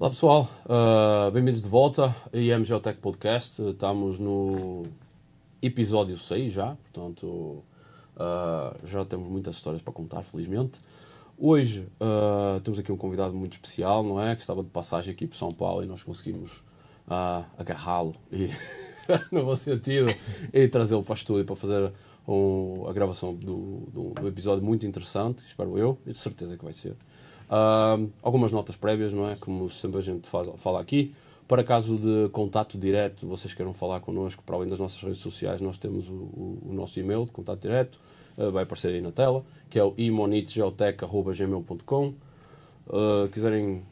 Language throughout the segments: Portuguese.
Olá pessoal, uh, bem-vindos de volta a IMG Tech Podcast. Estamos no episódio 6 já, portanto uh, já temos muitas histórias para contar, felizmente. Hoje uh, temos aqui um convidado muito especial, não é? Que estava de passagem aqui por São Paulo e nós conseguimos agarrá-lo e, no bom sentido, e trazê-lo para o estúdio para fazer um, a gravação do, do, do episódio muito interessante, espero eu, e de certeza que vai ser. Uh, algumas notas prévias, não é? Como sempre a gente faz, fala aqui. Para caso de contato direto, vocês queiram falar connosco, para além das nossas redes sociais, nós temos o, o, o nosso e-mail de contato direto, uh, vai aparecer aí na tela, que é o imonitgeotec.gmail.com. Uh, ah, quiserem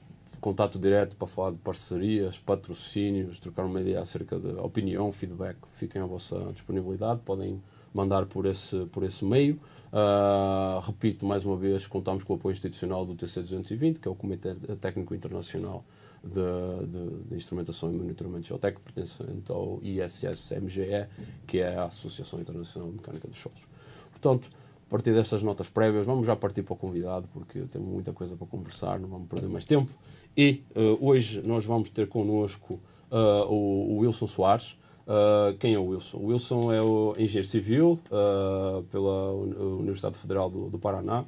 contato direto para falar de parcerias, patrocínios, trocar uma ideia acerca de opinião, feedback, fiquem à vossa disponibilidade, podem mandar por esse, por esse meio. Uh, repito, mais uma vez, contamos com o apoio institucional do TC220, que é o Comitê Técnico Internacional de, de, de Instrumentação e Monitoramento Geotécnico, pertencente ao ISS-MGE, que é a Associação Internacional de Mecânica dos Solos. Portanto, a partir destas notas prévias, vamos já partir para o convidado, porque temos muita coisa para conversar, não vamos perder mais tempo. E uh, hoje nós vamos ter connosco uh, o, o Wilson Soares, Uh, quem é o Wilson? O Wilson é o engenheiro civil uh, pela Universidade Federal do, do, Paraná,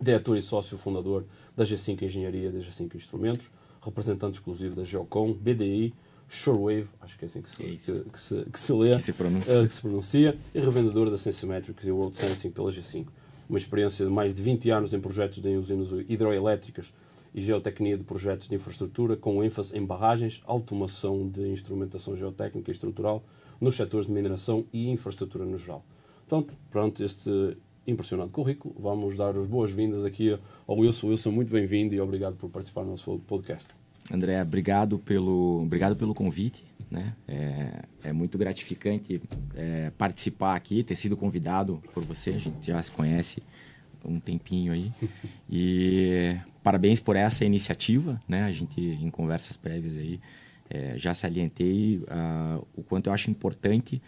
diretor e sócio fundador da G5 Engenharia e da G5 Instrumentos, representante exclusivo da Geocom, BDI, Shorewave, acho que é assim que se, é que, que, se, que se lê, que se pronuncia, uh, que se pronuncia e revendedor da Sensometrics e World Sensing pela G5. Uma experiência de mais de 20 anos em projetos de usinas hidroelétricas e geotecnia de projetos de infraestrutura, com ênfase em barragens, automação de instrumentação geotécnica e estrutural nos setores de mineração e infraestrutura no geral. Portanto, este impressionante currículo, vamos dar as boas-vindas aqui ao Wilson. Wilson, muito bem-vindo e obrigado por participar do nosso podcast. André, obrigado pelo, obrigado pelo convite. Né? É, é muito gratificante é, participar aqui, ter sido convidado por você. A gente já se conhece um tempinho aí. E parabéns por essa iniciativa, né? A gente, em conversas prévias aí, é, já salientei uh, o quanto eu acho importante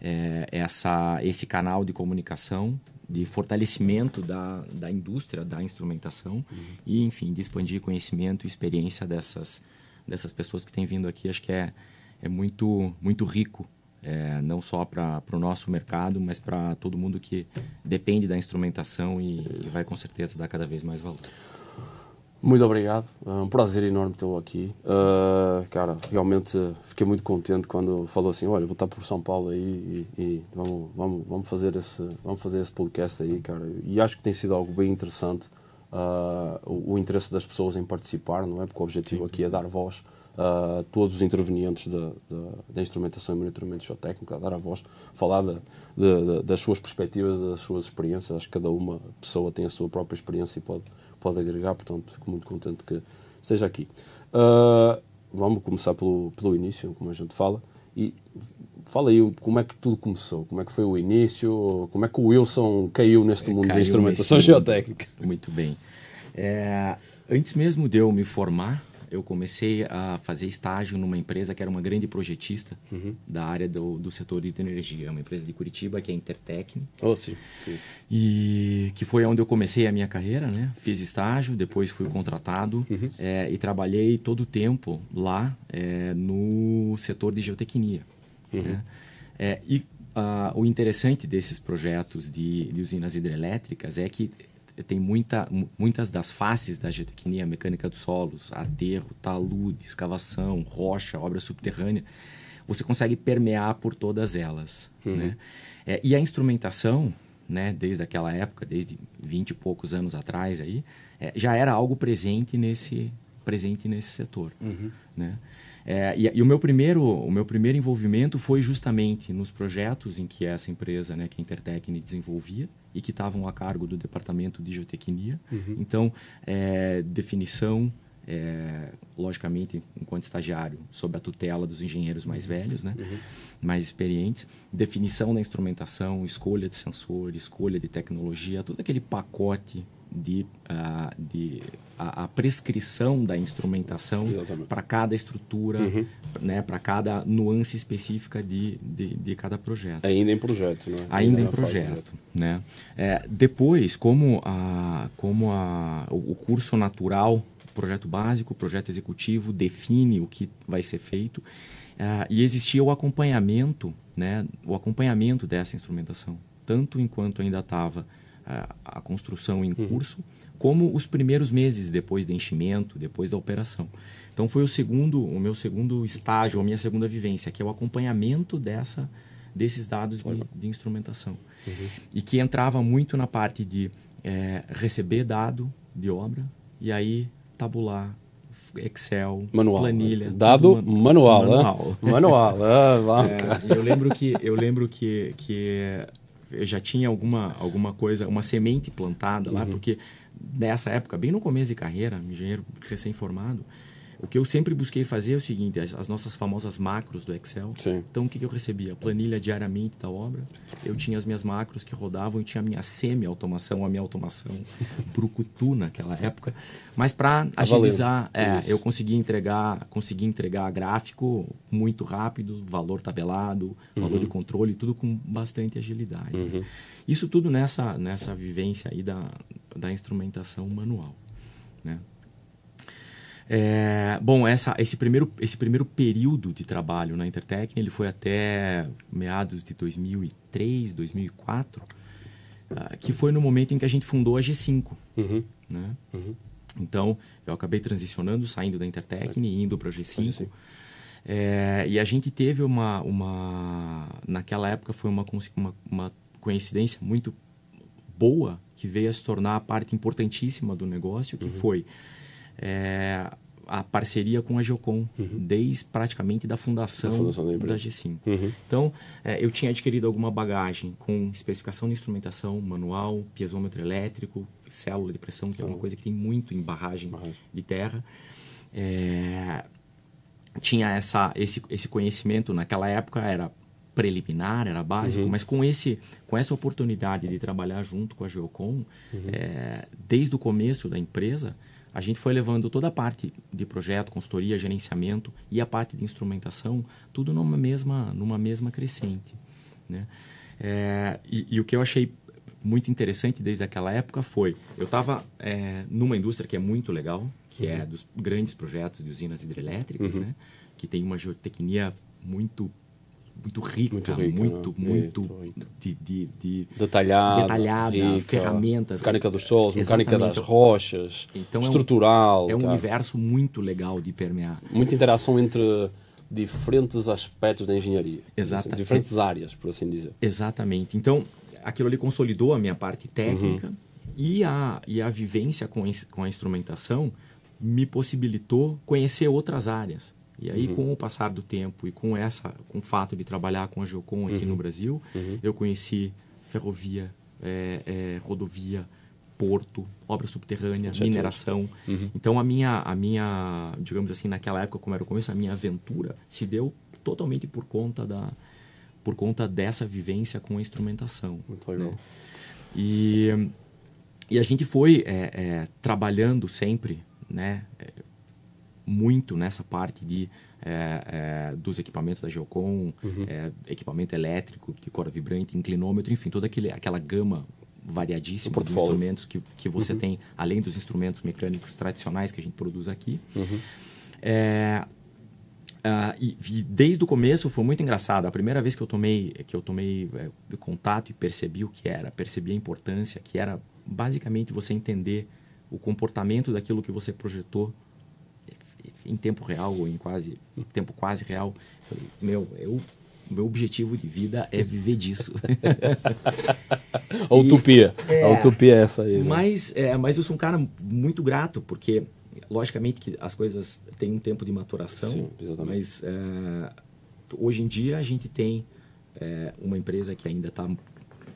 é, essa, esse canal de comunicação, de fortalecimento da, da indústria, da instrumentação uhum. e, enfim, de expandir conhecimento e experiência dessas, dessas pessoas que têm vindo aqui. Acho que é, é muito, muito rico é, não só para o nosso mercado, mas para todo mundo que depende da instrumentação e, e, vai com certeza dar cada vez mais valor. Muito obrigado, é um prazer enorme tê-lo aqui. Uh, cara, realmente fiquei muito contente quando falou assim: olha, vou estar por São Paulo aí e, e vamos, vamos, vamos, fazer esse, vamos fazer esse podcast aí, cara. E acho que tem sido algo bem interessante uh, o, o, interesse das pessoas em participar, não é? Porque o objetivo Sim. aqui é dar voz uh, todos os intervenientes da, instrumentação e monitoramento geotécnico a dar a voz, falar de, de, de, das suas perspectivas, das suas experiências. Acho que cada uma pessoa tem a sua própria experiência e pode, pode agregar, portanto, fico muito contente que esteja aqui. Uh, vamos começar pelo, pelo início, como a gente fala. E fala aí como é que tudo começou, como é que foi o início, como é que o Wilson caiu neste mundo da instrumentação geotécnica. Muito bem. É, antes mesmo de eu me formar, eu comecei a fazer estágio numa empresa que era uma grande projetista uhum. da área do, do setor de energia, é uma empresa de Curitiba que é Intertecni. Oh, sim. E que foi onde eu comecei a minha carreira, né? Fiz estágio, depois fui contratado uhum. é, e trabalhei todo o tempo lá é, no setor de geotecnia. Uhum. Né? É, e uh, o interessante desses projetos de, de usinas hidrelétricas é que tem muita, muitas das faces da geotecnia, mecânica dos solos, aterro, talude, escavação, rocha, obra subterrânea, você consegue permear por todas elas. Uhum. Né? É, e a instrumentação, né, desde aquela época, desde 20 e poucos anos atrás, aí, é, já era algo presente nesse, presente nesse setor. Uhum. Né? É, e, e, o meu primeiro o meu primeiro envolvimento foi justamente nos projetos em que essa empresa, né, que a Intertecne desenvolvia e que estavam a cargo do departamento de geotecnia. Uhum. Então, é, definição, é, logicamente, enquanto estagiário, sob a tutela dos engenheiros mais uhum. velhos, né, uhum. mais experientes, definição da instrumentação, escolha de sensor, escolha de tecnologia, todo aquele pacote de, uh, de a, a, prescrição da instrumentação para cada estrutura, uhum. né, para cada nuance específica de, de, de, cada projeto. Ainda em projeto, né? Ainda, Ainda em projeto, né? É, depois, como, a, como a, o, curso natural, projeto básico, projeto executivo define o que vai ser feito, uh, e existia o acompanhamento, né, o acompanhamento dessa instrumentação, tanto enquanto ainda estava a, a construção em uhum. curso, como os primeiros meses depois do enchimento, depois da operação. Então foi o segundo, o meu segundo estágio, a minha segunda vivência, que é o acompanhamento dessa desses dados de, de instrumentação uhum. e que entrava muito na parte de é, receber dado de obra e aí tabular Excel, manual, planilha, né? dado manual, manual, né? manual. ah, é, eu lembro que eu lembro que que eu já tinha alguma, alguma coisa, uma semente plantada uhum. lá, porque nessa época, bem no começo de carreira, engenheiro recém-formado, o que eu sempre busquei fazer é o seguinte: as, as nossas famosas macros do Excel. Sim. Então, o que, que eu recebia? planilha diariamente da obra. Eu tinha as minhas macros que rodavam, eu tinha a minha semi-automação, a minha automação pro cutu naquela época. Mas para agilizar, é, eu consegui entregar, consegui entregar gráfico muito rápido, valor tabelado, uhum. valor de controle, tudo com bastante agilidade. Uhum. Isso tudo nessa, nessa vivência aí da, da instrumentação manual. Né? É, bom, essa, esse, primeiro, esse primeiro período de trabalho na Intertec, ele foi até meados de 2003, 2004, uh, que foi no momento em que a gente fundou a G5. Uhum. Né? Uhum. Então, eu acabei transicionando, saindo da Intertec e indo para a G5. É, e a gente teve uma, uma naquela época foi uma, uma, uma coincidência muito boa que veio a se tornar a parte importantíssima do negócio, que uhum. foi é, a parceria com a Geocom, uhum. desde praticamente da fundação, da, fundação da, da G5. Uhum. Então, é, eu tinha adquirido alguma bagagem com especificação de instrumentação, manual, piezômetro elétrico, célula de pressão, que é uma coisa que tem muito em barragem, barragem. de terra. É, tinha essa, esse, esse conhecimento, naquela época era preliminar, era básico, uhum. mas com, esse, com essa oportunidade de trabalhar junto com a Geocom, uhum. é, desde o começo da empresa, a gente foi levando toda a parte de projeto, consultoria, gerenciamento e a parte de instrumentação, tudo numa mesma, numa mesma crescente. Né? É, e, e, o que eu achei muito interessante desde aquela época foi, eu estava é, numa indústria que é muito legal, que é uhum. é dos grandes projetos de usinas hidrelétricas, uhum. né? que tem uma geotecnia muito muito rica, muito, rica, muito, né? muito, muito de, de, de detalhada, detalhada né? rica, ferramentas. Mecânica dos solos, mecânica das rochas, então, é estrutural. É um, é um universo muito legal de permear. Muita interação entre diferentes aspectos da engenharia. Assim, Exatamente. Diferentes áreas, por assim dizer. Exatamente. Então, aquilo ali consolidou a minha parte técnica uhum. e, a, e a vivência com, com a instrumentação me possibilitou conhecer outras áreas. E aí, uhum. com o passar do tempo e com essa, com o fato de trabalhar com a Geocon aqui uhum. no Brasil, uhum. eu conheci ferrovia, é, é, rodovia, porto, obra subterrânea, mineração. Uhum. Então, a minha, a minha, digamos assim, naquela época, como era o começo, a minha aventura se deu totalmente por conta da, por conta dessa vivência com a instrumentação. Muito né? legal. Né? E, e a gente foi é, é trabalhando sempre, né? muito nessa parte de é, é, dos equipamentos da Geocom, uhum. é, equipamento elétrico, de corda vibrante, inclinômetro, enfim, toda aquele, aquela gama variadíssima de instrumentos que, que você uhum. tem, além dos instrumentos mecânicos tradicionais que a gente produz aqui. Uhum. Uh, e, e, desde o começo foi muito engraçado. A primeira vez que eu tomei, que eu tomei é, contato e percebi o que era, percebi a importância, que era basicamente você entender o comportamento daquilo que você projetou em tempo real ou em quase tempo quase real. Falei, meu, eu meu objetivo de vida é viver disso. a utopia. É, a utopia é essa aí. Né? Mas, é, mas eu sou um cara muito grato, porque, logicamente, que as coisas têm um tempo de maturação. Sim, Mas é, hoje em dia a gente tem é, uma empresa que ainda está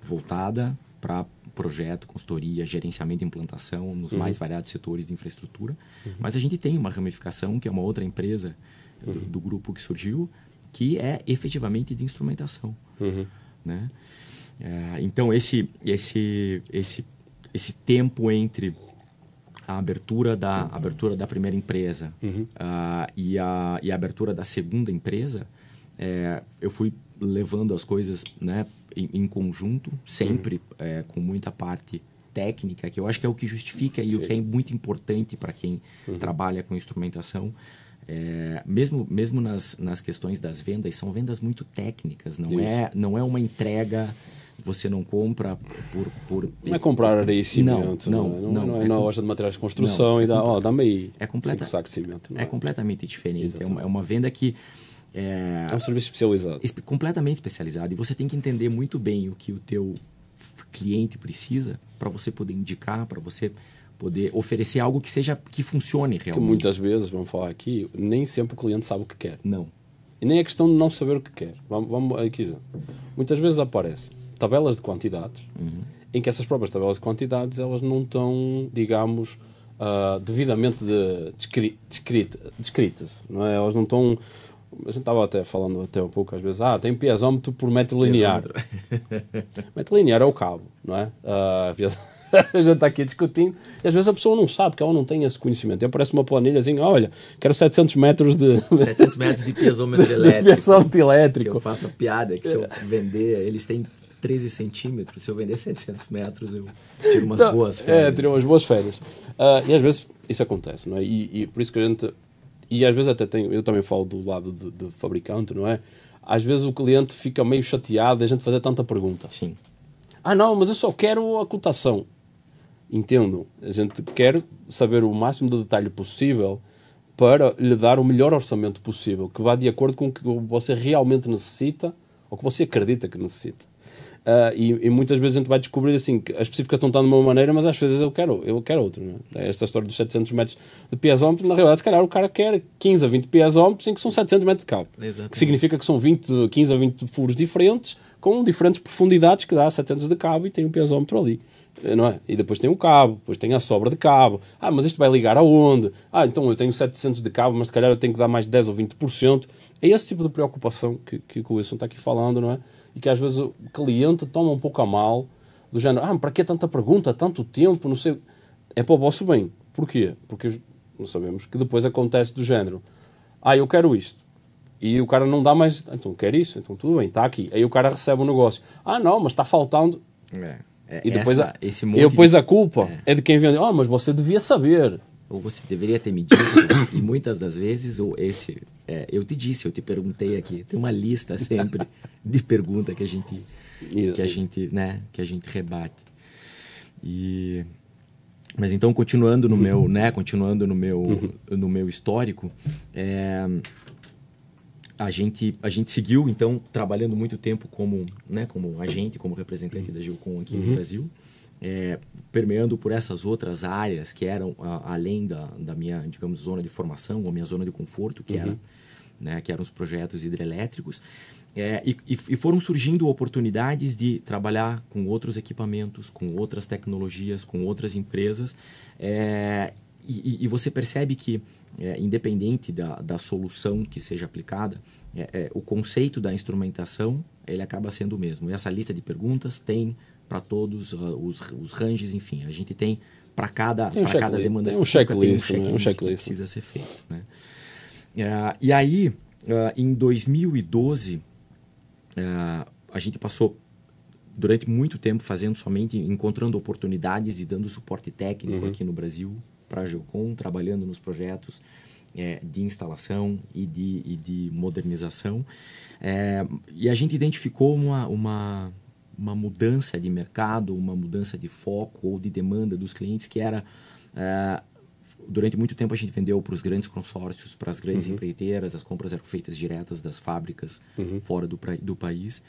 voltada para projeto, consultoria, gerenciamento e implantação nos uhum. mais variados setores de infraestrutura. Uhum. Mas a gente tem uma ramificação, que é uma outra empresa do, uhum. do grupo que surgiu, que é efetivamente de instrumentação. Uhum. Né? É, então, esse, esse, esse, esse tempo entre a abertura da, abertura da primeira empresa uhum. uh, e, a, e a abertura da segunda empresa, é, eu fui levando as coisas né, em, em conjunto, sempre uhum. é, com muita parte técnica, que eu acho que é o que justifica e Sim. o que é muito importante para quem uhum. trabalha com instrumentação. É, mesmo mesmo nas, nas questões das vendas, são vendas muito técnicas, não, é, não é uma entrega você não compra por. por não é comprar areia e cimento. Não, né? não, não, é, não, não é, é na com... loja de materiais de construção não, é e dá, ó, dá meio é completa, cinco sacos de cimento. É? é? completamente diferente. É uma, é uma, venda que é, é um serviço especializado. completamente especializado. E você tem que entender muito bem o que o teu cliente precisa para você poder indicar, para você poder oferecer algo que seja que funcione realmente. Que muitas vezes, vamos falar aqui, nem sempre o cliente sabe o que quer. Não. E nem é questão de não saber o que quer. Vamos, vamos aqui. Muitas vezes aparecem tabelas de quantidades uhum. em que essas próprias tabelas de quantidades elas não estão, digamos, uh, devidamente de, descritas, descritas, não é? Elas não estão a gente estava até falando até um pouco às vezes, ah, tem piezómetro por metro linear. metro linear é o cabo, não é? Uh, a gente está aqui discutindo e às vezes a pessoa não sabe, que ela não tem esse conhecimento. E aparece uma planilha assim, olha, quero 700 metros de... 700 metros de piezômetro elétrico. De elétrico. Eu faço a piada que se eu é. vender, eles têm 13 centímetros, se eu vender 700 metros eu tiro umas então, boas é, férias. É, tiro umas boas férias. Uh, e às vezes isso acontece, não é? e, e por isso que a gente e às vezes até tenho, eu também falo do lado de, de, fabricante, não é? Às vezes o cliente fica meio chateado a gente fazer tanta pergunta. Sim. Ah, não, mas eu só quero a cotação. Entendo. A gente quer saber o máximo de detalhe possível para lhe dar o melhor orçamento possível, que vá de acordo com o que você realmente necessita ou que você acredita que necessita. Uh, e, e, muitas vezes a gente vai descobrir assim que a estão está de uma maneira, mas às vezes eu quero, eu quero outra. Né? É? Esta história dos 700 metros de piezômetro, na realidade, se calhar o cara quer 15 a 20 piezômetros em que são 700 metros de cabo. Exatamente. Que significa que são 20, 15 a 20 furos diferentes, com diferentes profundidades que dá 700 de cabo e tem um piezômetro ali. Eh, não é? E depois tem o cabo, depois tem a sobra de cabo. Ah, mas isto vai ligar aonde? Ah, então eu tenho 700 de cabo, mas se calhar eu tenho que dar mais 10 ou 20%. É esse tipo de preocupação que, que o Wilson está aqui falando, não é? e que às vezes o cliente toma um pouco a mal, do género, ah, para que tanta pergunta, tanto tempo, não sei. É para o vosso bem. Porquê? Porque não sabemos que depois acontece do género, ah, eu quero isto. E o cara não dá mais, então quer isso, então tudo bem, está aqui. Aí o cara recebe o um negócio, ah, não, mas está faltando. É, é, e depois, essa, a, esse e depois a culpa é. é de quem vende ah, mas você devia saber. Ou você deveria ter medido, e muitas das vezes, ou esse é, eu te disse, eu te perguntei aqui. Tem uma lista sempre de perguntas que a gente que a gente, né, que a gente rebate. E mas então continuando no meu, né, continuando no meu uhum. no meu histórico, é, a gente a gente seguiu então trabalhando muito tempo como, né, como agente, como representante da Gilcon aqui uhum. no Brasil é, permeando por essas outras áreas que eram a, além da, da, minha, digamos, zona de formação ou minha zona de conforto, que, uhum. era, né, que eram os projetos hidrelétricos. É, e, e, foram surgindo oportunidades de trabalhar com outros equipamentos, com outras tecnologias, com outras empresas. É, e, e, você percebe que, é, independente da, da, solução que seja aplicada, é, é, o conceito da instrumentação ele acaba sendo o mesmo. E essa lista de perguntas tem para todos uh, os, os ranges, enfim. A gente tem para cada, um cada demanda tem um checklist, tem um checklist, né? um checklist que precisa ser feito. Né? Uh, e aí, uh, em 2012, a gente passou durante muito tempo fazendo somente, encontrando oportunidades e dando suporte técnico uhum. aqui no Brasil para a Geocom, trabalhando nos projetos é, de instalação e de, e de modernização. É, e a gente identificou uma, uma, uma mudança de mercado, uma mudança de foco ou de demanda dos clientes que era é, durante muito tempo a gente vendeu para os grandes consórcios, para as grandes uhum. empreiteiras, as compras eram feitas diretas das fábricas uhum. fora do, do país.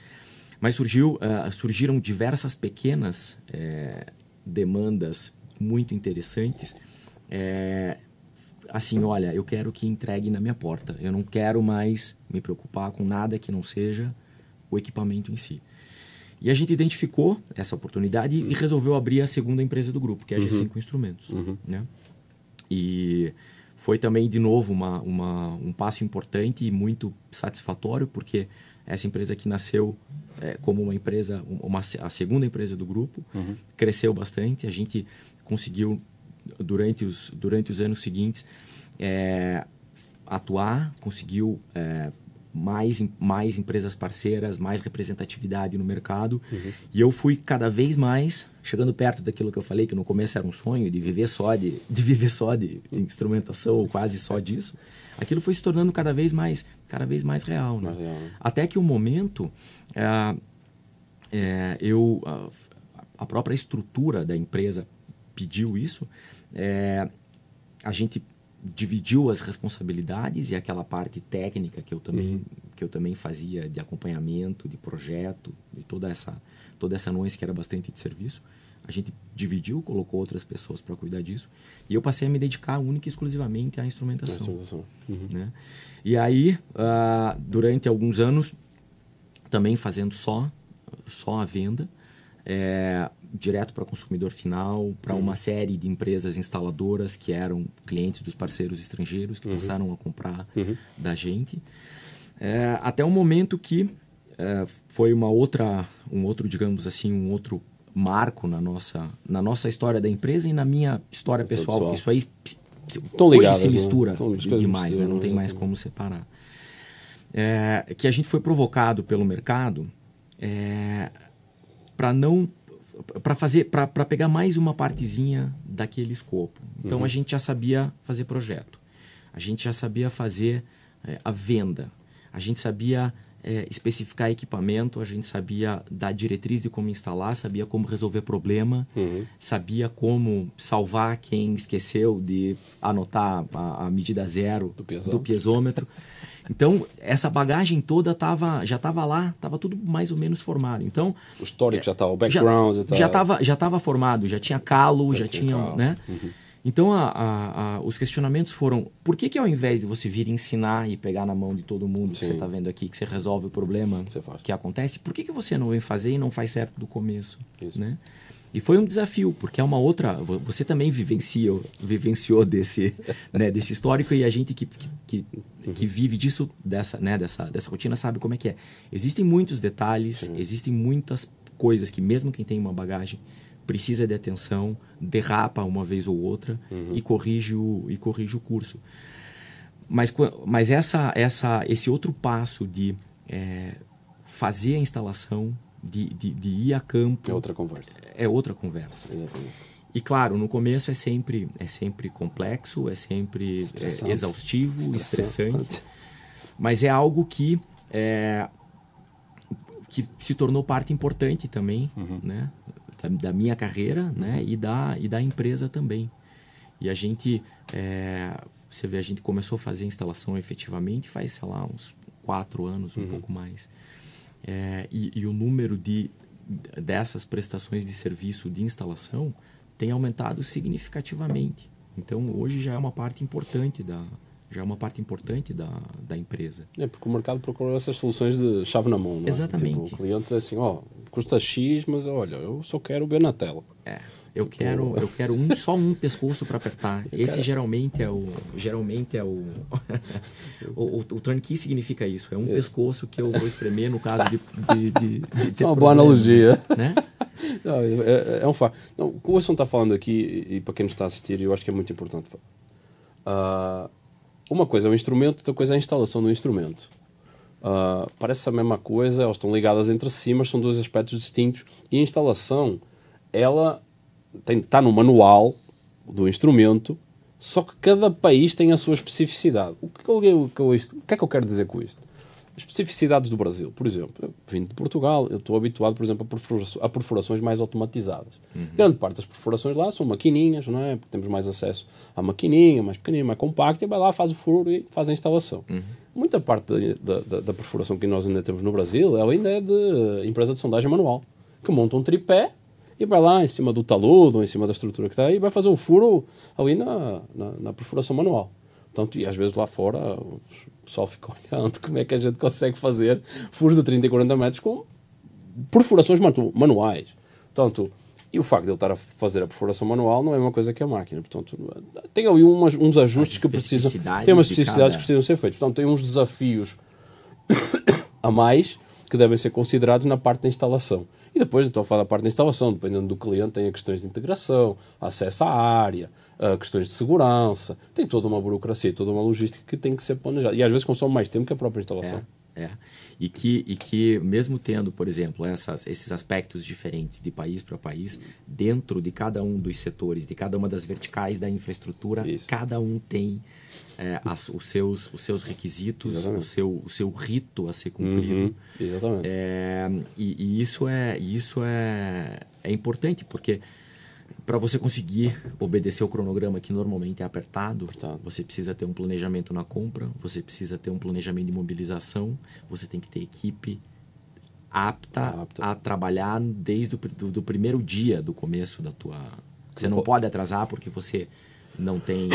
Mas surgiu, uh, surgiram diversas pequenas é, demandas muito interessantes. É, assim, olha, eu quero que entregue na minha porta. Eu não quero mais me preocupar com nada que não seja o equipamento em si. E a gente identificou essa oportunidade uhum. e resolveu abrir a segunda empresa do grupo, que é a G5 uhum. Instrumentos. Uhum. Né? E foi também, de novo, uma, uma, um passo importante e muito satisfatório, porque essa empresa que nasceu é, como uma empresa, uma, a segunda empresa do grupo, uhum. cresceu bastante. A gente conseguiu, durante os, durante os anos seguintes, é, atuar, conseguiu é, mais, mais empresas parceiras, mais representatividade no mercado. Uhum. E eu fui cada vez mais chegando perto daquilo que eu falei, que no começo era um sonho de viver só de, de viver só de instrumentação, ou quase só disso. Aquilo foi se tornando cada vez mais, cada vez mais real. Né? Mais real né? Até que o um momento, é, é, eu, a, a, própria estrutura da empresa pediu isso. É, a gente dividiu as responsabilidades e aquela parte técnica que eu também uhum. que eu também fazia de acompanhamento de projeto de toda essa toda essa nuance que era bastante de serviço a gente dividiu colocou outras pessoas para cuidar disso e eu passei a me dedicar única e exclusivamente à instrumentação, instrumentação. Uhum. Né? e aí uh, durante alguns anos também fazendo só só a venda é, direto para consumidor final, para uma série de empresas instaladoras que eram clientes dos parceiros estrangeiros que uhum. passaram a comprar uhum. da gente. É, até o momento que é, foi uma outra, um outro, digamos assim, um outro marco na nossa, na nossa história da empresa e na minha história pessoal, pessoal. isso aí Tão hoje ligadas, se né? mistura né? Tão demais, né? não tem mais como separar. É, que a gente foi provocado pelo mercado é, para não para fazer para pegar mais uma partezinha daquele escopo. Então uhum. a gente já sabia fazer projeto, a gente já sabia fazer é, a venda, a gente sabia é, especificar equipamento, a gente sabia dar diretriz de como instalar, sabia como resolver problema, uhum. sabia como salvar quem esqueceu de anotar a, a medida zero do, do piezômetro. Então, essa bagagem toda tava, já estava lá, estava tudo mais ou menos formado. Então, o histórico é, já estava, tá, o background já estava. Tá- já estava formado, já tinha calo, já, já tinha. Calo. Né? Uhum. Então, a, a, a, os questionamentos foram: por que, que ao invés de você vir ensinar e pegar na mão de todo mundo Sim. que você está vendo aqui, que você resolve o problema que acontece, por que, que você não vem fazer e não faz certo do começo? Isso. Né? E foi um desafio, porque é uma outra. Você também vivenciou, vivenciou desse, né, desse histórico e a gente que, que, que vive disso, dessa, né, dessa, dessa rotina, sabe como é que é. Existem muitos detalhes, Sim. existem muitas coisas que, mesmo quem tem uma bagagem, precisa de atenção, derrapa uma vez ou outra uhum. e, corrige o, e corrige o curso. Mas, mas essa, essa, esse outro passo de é, fazer a instalação, de, de, de, ir a campo. É outra conversa. É outra conversa. Exatamente. E claro, no começo é sempre, é sempre complexo, é sempre é, exaustivo, estressante. estressante. mas é algo que, é, que se tornou parte importante também uhum. né? Da, da, minha carreira né? e, da, e da empresa também. E a gente, é, você vê, a gente começou a fazer instalação efetivamente faz, sei lá, uns quatro anos, um uhum. pouco mais é, e, e, o número de, dessas prestações de serviço de instalação tem aumentado significativamente. Então, hoje já é uma parte importante da já é uma parte importante da, da empresa. É, porque o mercado procurou essas soluções de chave na mão, não é? Exatamente. Tipo, o cliente é assim, ó, custa X, mas olha, eu só quero ver na tela. É. Eu tipo... quero, eu quero um, só um pescoço para apertar. Esse geralmente é o, geralmente é o, o, o, o turnkey significa isso. É um é. pescoço que eu vou espremer no caso de, de, de, de é ter uma problema, boa analogia, né? Não, é, é, é, um fato. Não, o que o Wilson está falando aqui e para quem nos está assistindo, assistir, eu acho que é muito importante. Uh, uma coisa é o instrumento, outra coisa é a instalação do instrumento. Uh, parece a mesma coisa, elas estão ligadas entre si, mas são dois aspectos distintos. E a instalação, ela tem, está no manual do instrumento, só que cada país tem a sua especificidade. O que, eu, que, eu, isto, o que é que eu quero dizer com isto? As especificidades do Brasil, por exemplo, eu vim de Portugal, eu estou habituado, por exemplo, a, perfura a perfurações mais automatizadas. Uhum. Grande parte das perfurações lá são maquininhas, não é? Porque temos mais acesso à maquininha, mais pequenina, mais compacta, e vai lá, faz o furo e faz a instalação. Uhum. Muita parte da, da, da, perfuração que nós ainda temos no Brasil, ela ainda é de eh, empresa de sondagem manual, que monta um tripé e vai lá em cima do taludo, em cima da estrutura que está aí, vai fazer o furo ali na, na, na perfuração manual. Portanto, e às vezes lá fora o pessoal fica olhando como é que a gente consegue fazer furos de 30 e 40 metros com perfurações manuais. Portanto, e o facto de ele estar a fazer a perfuração manual não é uma coisa que a é máquina. Portanto, tem ali umas, uns ajustes que precisam. Tem umas especificidades que precisam ser feitas. Portanto, tem uns desafios a mais que devem ser considerados na parte da instalação. E depois, então, faz a parte da instalação, dependendo do cliente, tem questões de integração, acesso à área, ah, questões de segurança, tem toda uma burocracia, toda uma logística que tem que ser planejada. E às vezes consome mais tempo que a própria instalação. É, é. E, que, e que, mesmo tendo, por exemplo, essas, esses aspectos diferentes de país para país, dentro de cada um dos setores, de cada uma das verticais da infraestrutura, Isso. cada um tem é, as, os, seus, os seus requisitos, o seu, o seu rito a ser cumprido. Uhum. Exatamente. É, e, e, isso, é, isso é, é importante, porque para você conseguir obedecer o cronograma que normalmente é apertado, você precisa ter um planejamento na compra, você precisa ter um planejamento de mobilização, você tem que ter equipe apta, apta. a trabalhar desde o do, do primeiro dia do começo da tua. Você não pode atrasar porque você não tem,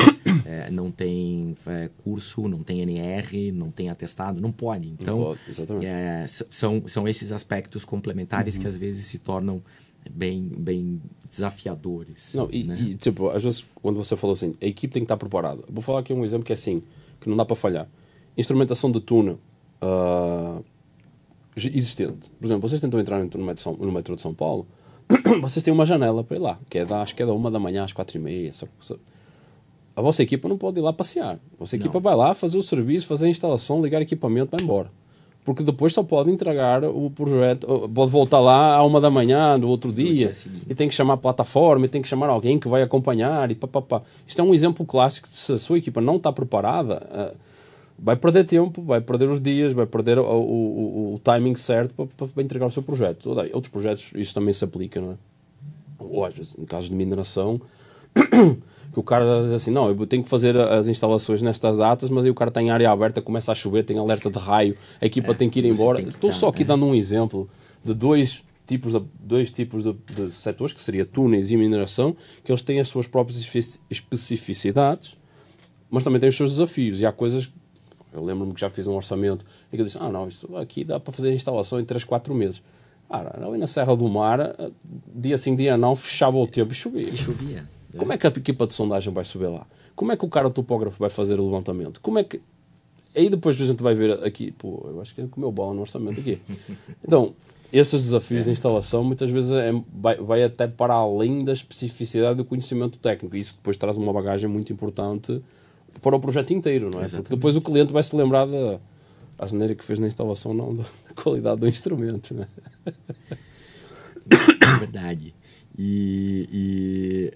é, não tem é, curso, não tem NR, não tem atestado, não pode. Então, não pode, é, são, são esses aspectos complementares uhum. que às vezes se tornam bem, bem desafiadores. Não, e, né? e, tipo, às vezes quando você falou assim, a equipe tem que estar preparada. Vou falar aqui um exemplo que é assim, que não dá para falhar. Instrumentação de túnel uh, ah, existente. Por exemplo, vocês tentam entrar no metro, no de São Paulo, vocês têm uma janela para ir lá, que é da, acho que é da uma da manhã às quatro e meia, sabe? a vossa equipa não pode ir lá passear. A vossa não. equipa vai lá fazer o serviço, fazer a instalação, ligar equipamento, vai embora. Porque depois só pode entregar o projeto, pode voltar lá à uma da manhã, no outro dia, e tem que chamar a plataforma, e tem que chamar alguém que vai acompanhar, e papapá. Isto é um exemplo clássico de se a sua equipa não está preparada, eh, vai perder tempo, vai perder os dias, vai perder o, o, o timing certo para, para entregar o seu projeto. Outros projetos, isso também se aplica, não é? Ou em casos no caso de mineração, que o cara diz assim, não, eu tenho que fazer as instalações nestas datas, mas aí o cara tem área aberta, começa a chover, tem alerta de raio, a equipa é, tem que ir embora. Estou só aqui é. dando um exemplo de dois tipos de, dois tipos de, de setores, que seria túneis e mineração, que eles têm as suas próprias especificidades, mas também têm os seus desafios. E há coisas eu lembro-me que já fiz um orçamento e que eu disse: Ah, não, isto aqui dá para fazer a instalação em 3, 4 meses. Ah, não, e na Serra do Mar, eh, dia sim, dia não, fechava o tempo e chovia. E chovia. Como é que a equipa de sondagem vai subir lá? Como é que o cara topógrafo vai fazer o levantamento? Como é que. Aí depois a gente vai ver aqui, pô, eu acho que ele é comeu bola no orçamento aqui. Então, esses desafios é. de instalação muitas vezes é, vai, vai, até para além da especificidade do conhecimento técnico. E isso depois traz uma bagagem muito importante para o projeto inteiro, não é? Exatamente. Porque depois o cliente vai se lembrar da a geneira que fez na instalação, não da qualidade do instrumento, né? É verdade. E, e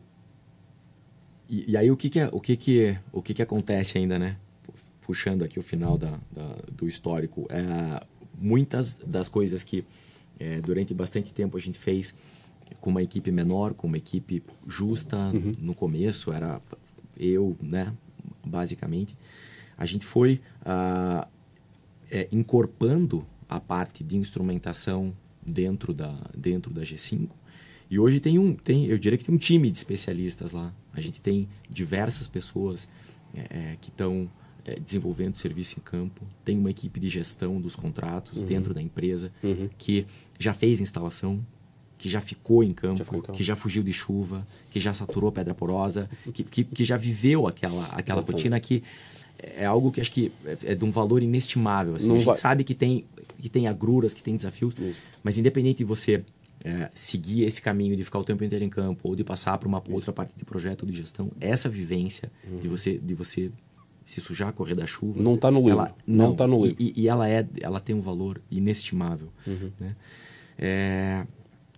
e, e, aí o que que, é, o que, que, o que, que acontece ainda, né? Puxando aqui o final da, da do histórico, é, muitas das coisas que é, durante bastante tempo a gente fez com uma equipe menor, com uma equipe justa, uhum. no começo era eu, né? Basicamente, a gente foi ah, é, incorporando a parte de instrumentação dentro da, dentro da G5 e hoje tem um, tem, eu diria que tem um time de especialistas lá. A gente tem diversas pessoas é, é que estão é, desenvolvendo serviço em campo, tem uma equipe de gestão dos contratos uhum. dentro da empresa uhum. que já fez instalação, que já ficou em campo, já ficou que já fugiu de chuva, que já saturou pedra porosa, que, que, que já viveu aquela, aquela rotina que é algo que acho que é, é de um valor inestimável. Assim. A gente vai... sabe que tem, que tem agruras, que tem desafios, Isso. mas independente de você é, seguir esse caminho de ficar o tempo inteiro em campo ou de passar para uma outra parte de projeto de gestão, essa vivência uhum. de você de você se sujar, correr da chuva, não está no livro, ela, não, está no livro. E, e, ela é, ela tem um valor inestimável, uhum. né? É...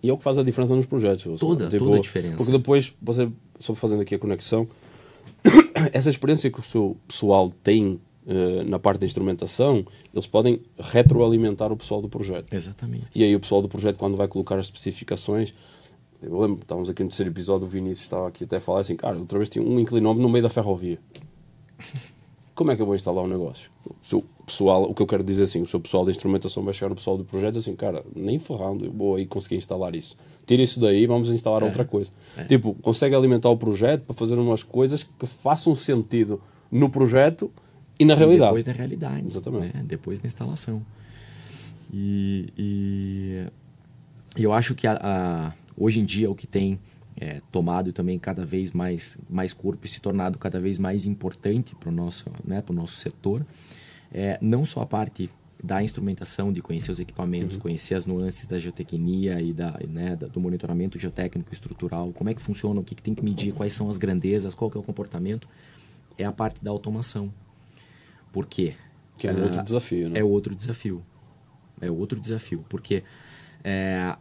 E é o que faz a diferença nos projetos. Toda, tipo, toda a diferença. Porque depois você só fazendo aqui a conexão, essa experiência que o seu pessoal tem eh, na parte da instrumentação, eles podem retroalimentar o pessoal do projeto. Exatamente. E aí o pessoal do projeto, quando vai colocar as especificações, eu lembro, estávamos aqui no terceiro episódio, o Vinícius estava aqui até a falar assim, cara, outra vez tinha um inclinómetro no meio da ferrovia. Como é que eu vou instalar o um negócio? o pessoal, o que eu quero dizer é assim, o seu pessoal da instrumentação vai chegar no pessoal do projeto é assim, cara, nem ferrando, eu vou aí conseguir instalar isso. Tira isso daí vamos instalar é. outra coisa. É. Tipo, consegue alimentar o projeto para fazer umas coisas que façam sentido no projeto e na realidade. Depois na realidade. Exatamente. Né? Depois na instalação. E, e, eu acho que a, a, hoje em dia o que tem é, tomado também cada vez mais, mais corpo e se tornado cada vez mais importante para o nosso, né, nosso setor é não só a parte da instrumentação, de conhecer os equipamentos, uhum. conhecer as nuances da geotecnia e da, né, do monitoramento geotécnico estrutural, como é que funciona, o que, que tem que medir, quais são as grandezas, qual que é o comportamento, é a parte da automação. Por quê? Que é um outro ah, desafio, né? É outro desafio. É outro desafio, porque é,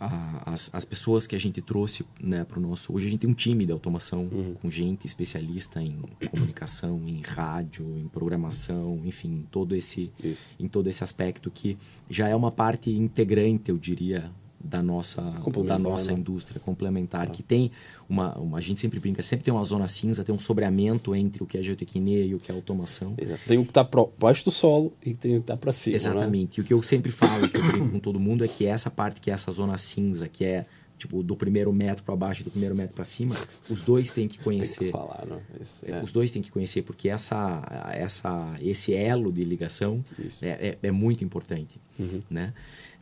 a, as, as pessoas que a gente trouxe né, para o nosso... Hoje a gente tem um time de automação uhum. com gente especialista em comunicação, em rádio, em programação, enfim, todo esse, em todo esse aspecto que já é uma parte integrante, eu diria, da nossa, da nossa né? indústria complementar, tá. que tem uma, uma, A gente sempre brinca, sempre tem uma zona cinza, tem um sobreamento entre o que é geotecnia e o que é automação. Exato. Tem o que está baixo do solo e tem o que está para cima. Né? Exatamente. Né? E o que eu sempre falo, que eu brinco com todo mundo, é que essa parte que é essa zona cinza, que é tipo, do primeiro metro para baixo e do primeiro metro para cima, os dois têm que conhecer. Tem que falar, não? Né? Isso, é, é. Os dois têm que conhecer, porque essa, essa, esse elo de ligação é, é, é, muito importante. Uhum. Né?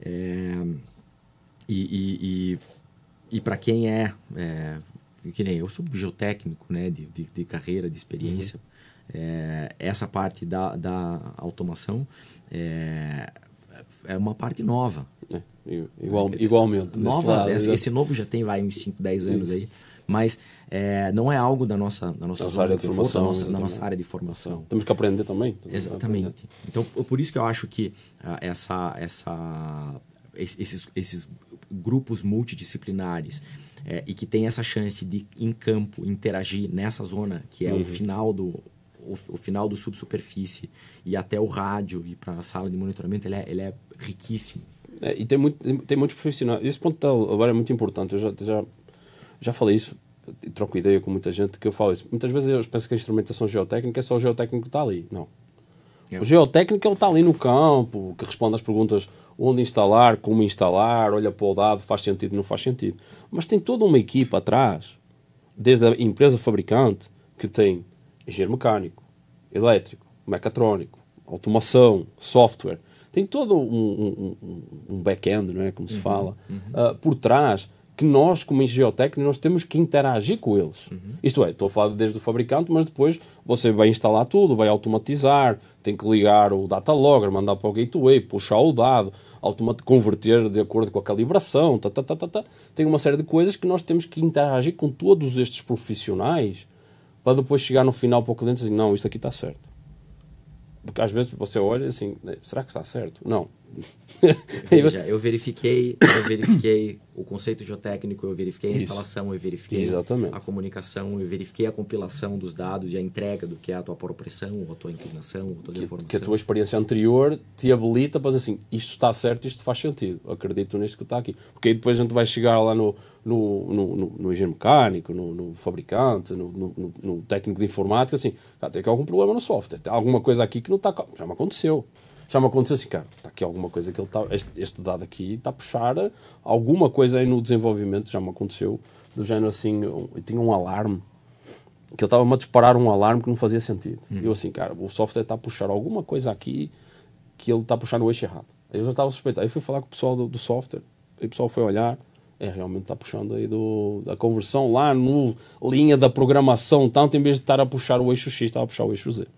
É... E, e, e, e para quem é, é, que nem eu sou geotécnico, né, de, de, de carreira, de experiência, uhum. é, essa parte da, da automação é, é uma parte nova. É, igual, dizer, é, igualmente. Nova, esse, né? esse, novo já tem vai uns 5, 10 anos Isso. aí, mas é, não é algo da nossa, da nossa, área de formação, da nossa, nossa, área de formação. Temos que aprender também. Tá exatamente. Aprender. Né? Então, por isso que eu acho que ah, essa, essa, esses, esses, grupos multidisciplinares é, e que tem essa chance de, em campo, interagir nessa zona que é uhum. o final do o, o, final do subsuperfície e até o rádio e para a sala de monitoramento, ele é, ele é riquíssimo. É, e tem, muito, tem, muitos profissionais. Esse ponto agora é muito importante. Eu já, já, já falei isso troco ideia com muita gente que eu falo isso. Muitas vezes eu penso que a instrumentação geotécnica é só o geotécnico que está ali. Não. É. O geotécnico é o que está ali no campo, que responde às perguntas onde instalar, como instalar, olha para o dado, faz sentido, não faz sentido. Mas tem toda uma equipa atrás, desde a empresa fabricante, que tem engenheiro mecânico, elétrico, mecatrónico, automação, software. Tem todo um, um, um back-end, não é? Como se uhum, fala, uhum. Uh, por trás que nós, como engenhotécnico, nós temos que interagir com eles. Uhum. Isto é, estou a falar desde o fabricante, mas depois você vai instalar tudo, vai automatizar, tem que ligar o data logger, mandar para o gateway, puxar o dado, converter de acordo com a calibração, tá, tá, tá, tá, tá. tem uma série de coisas que nós temos que interagir com todos estes profissionais para depois chegar no final para o cliente e dizer, não, isto aqui está certo. Porque às vezes você olha assim, será que está certo? Não, Veja, eu verifiquei, eu verifiquei o conceito geotécnico, eu verifiquei a Isso. instalação, eu verifiquei Exatamente. a comunicação, eu verifiquei a compilação dos dados e a entrega do que é a tua propressão, ou a tua inclinação, ou a tua deformação. Que a tua experiência anterior te habilita para dizer assim, isto está certo, isto faz sentido, acredito nisto que está aqui. Porque aí depois a gente vai chegar lá no, no, no, no, no engenheiro mecânico, no, no fabricante, no, no, no, técnico de informática, assim, ah, tem aqui algum problema no software, tem alguma coisa aqui que não está... Já me aconteceu já me aconteceu assim, cara, está aqui alguma coisa que ele está, este, este, dado aqui está a puxar alguma coisa aí no desenvolvimento, já me aconteceu, do género assim, eu, eu tinha um alarme, que ele estava-me a disparar um alarme que não fazia sentido. Hum. Eu assim, cara, o software está a puxar alguma coisa aqui que ele está a puxar no eixo errado. Aí eu já estava suspeitado. Aí fui falar com o pessoal do, do software, e o pessoal foi olhar, é realmente está puxando aí do, da conversão lá no linha da programação tanto, em vez de estar a puxar o eixo X, estava a puxar o eixo Z.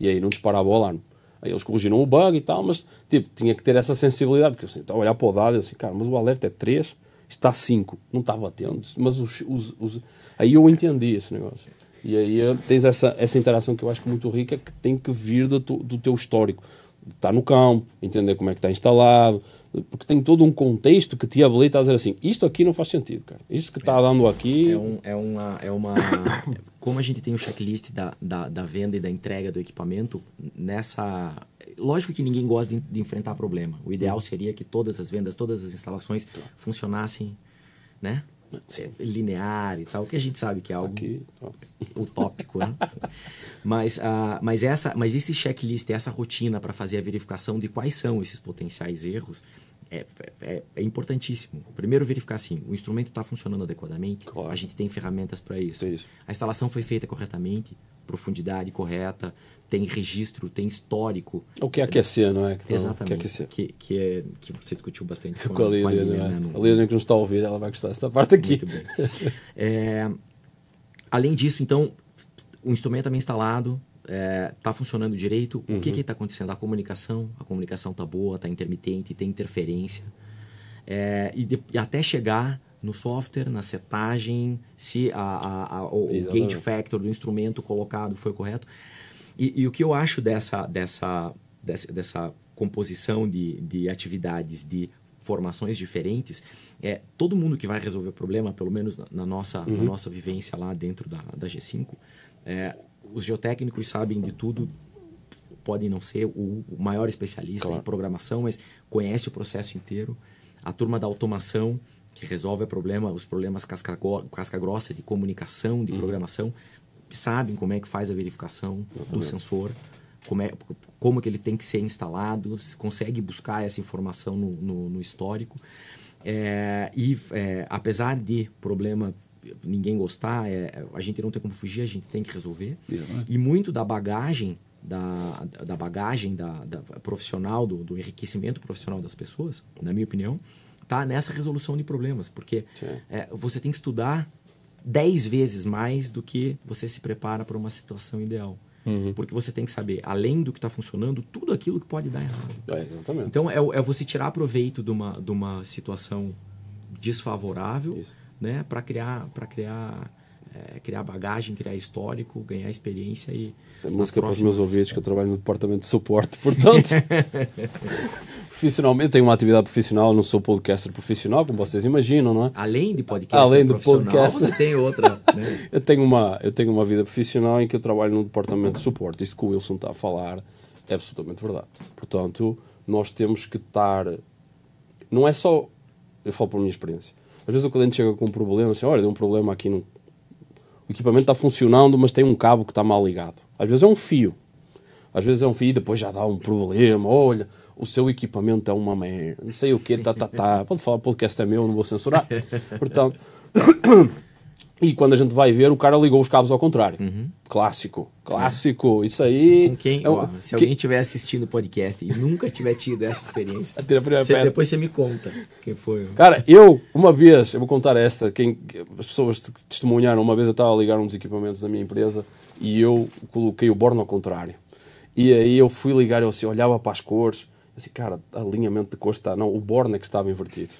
E aí não disparava o alarme. Aí eles corrigiram o bug e tal, mas tipo, tinha que ter essa sensibilidade, porque eu assim, estava tá a olhar para o dado e eu assim, cara, mas o alerta é 3, está 5, não estava atento, mas os, os, os, aí eu entendi esse negócio. E aí eh, tens essa, essa interação que eu acho que é muito rica, que tem que vir do, do teu histórico. De estar no campo, entender como é que está instalado, porque tem todo um contexto que te habilita a dizer assim, isto aqui não faz sentido, cara. Isto que está é, dando aqui... É, um, é uma... É uma como a gente tem o checklist da, da, da, venda e da entrega do equipamento, nessa... Lógico que ninguém gosta de, de enfrentar problema. O ideal hum. seria que todas as vendas, todas as instalações tá. funcionassem, né? linear e tal, que a gente sabe que é algo Aqui, utópico, né? mas, uh, mas, essa, mas esse checklist, essa rotina para fazer a verificação de quais são esses potenciais erros, é, é, é importantíssimo. Primeiro, verificar assim, o instrumento está funcionando adequadamente, claro. a gente tem ferramentas para isso. isso. A instalação foi feita corretamente, profundidade correta, tem registro, tem histórico. O que é aquecer, não é? Que não, é Exatamente. Que, aquecer. Que, que, é, que você discutiu bastante com, com a Lídia. Com a, é? Lídia, né? a Lídia que não está a ouvir, ela vai gostar dessa parte aqui. é, além disso, então, o instrumento também instalado, está é, tá funcionando direito, uhum. o que uhum. está acontecendo? A comunicação, a comunicação está boa, está intermitente, tem interferência. É, e, de, e, até chegar no software, na setagem, se a, a, a, o, Exatamente. gate factor do instrumento colocado foi correto. E, e, o que eu acho dessa, dessa, dessa, dessa composição de, de atividades, de formações diferentes, é todo mundo que vai resolver o problema, pelo menos na, na nossa, uhum. na nossa vivência lá dentro da, da G5, é, os geotécnicos sabem de tudo, podem não ser o, o maior especialista claro. em programação, mas conhece o processo inteiro. A turma da automação, que resolve o problema, os problemas casca, casca grossa de comunicação, de uhum. programação, sabem como é que faz a verificação Exatamente. do sensor, como, é, como que ele tem que ser instalado, se consegue buscar essa informação no, no, no histórico. É, e é, apesar de problema ninguém gostar, é, a gente não tem como fugir, a gente tem que resolver. E muito da bagagem da, da bagagem da, da profissional, do, do, enriquecimento profissional das pessoas, na minha opinião, está nessa resolução de problemas, porque é, você tem que estudar dez vezes mais do que você se prepara para uma situação ideal. Uhum. Porque você tem que saber, além do que está funcionando, tudo aquilo que pode dar errado. É, exatamente. Então, é, é você tirar proveito de uma, de uma situação desfavorável né, para criar, criar é, criar bagagem, criar histórico, ganhar experiência e. Essa é música próximas... para os meus ouvidos, que eu trabalho no departamento de suporte, portanto. profissionalmente, tenho uma atividade profissional, não sou podcaster profissional, como vocês imaginam, não é? Além de podcast. Além de podcast. Você tem outra. Né? eu, tenho uma, eu tenho uma vida profissional em que eu trabalho no departamento de suporte. Isto que o Wilson está a falar é absolutamente verdade. Portanto, nós temos que estar. Não é só. Eu falo por minha experiência. Às vezes o cliente chega com um problema, assim, olha, deu um problema aqui no, o equipamento está funcionando, mas tem um cabo que está mal ligado. Às vezes é um fio. Às vezes é um fio e depois já dá um problema. Olha, o seu equipamento é uma merda, não sei o quê, tá, tá, tá. Pode falar, o podcast é meu, não vou censurar. Portanto, e quando a gente vai ver, o cara ligou os cabos ao contrário. Uhum. Clássico, clássico. Isso aí. Quem, é ó, se alguém estiver assistindo o podcast e nunca tiver tido essa experiência, você, depois você me conta quem foi. Cara, eu, uma vez, eu vou contar esta. Quem, as pessoas testemunharam, uma vez eu estava a ligar um dos equipamentos da minha empresa e eu coloquei o borno ao contrário. E aí eu fui ligar, eu assim, olhava para as cores, assim, cara, alinhamento de cores está. Não, o borno é que estava invertido.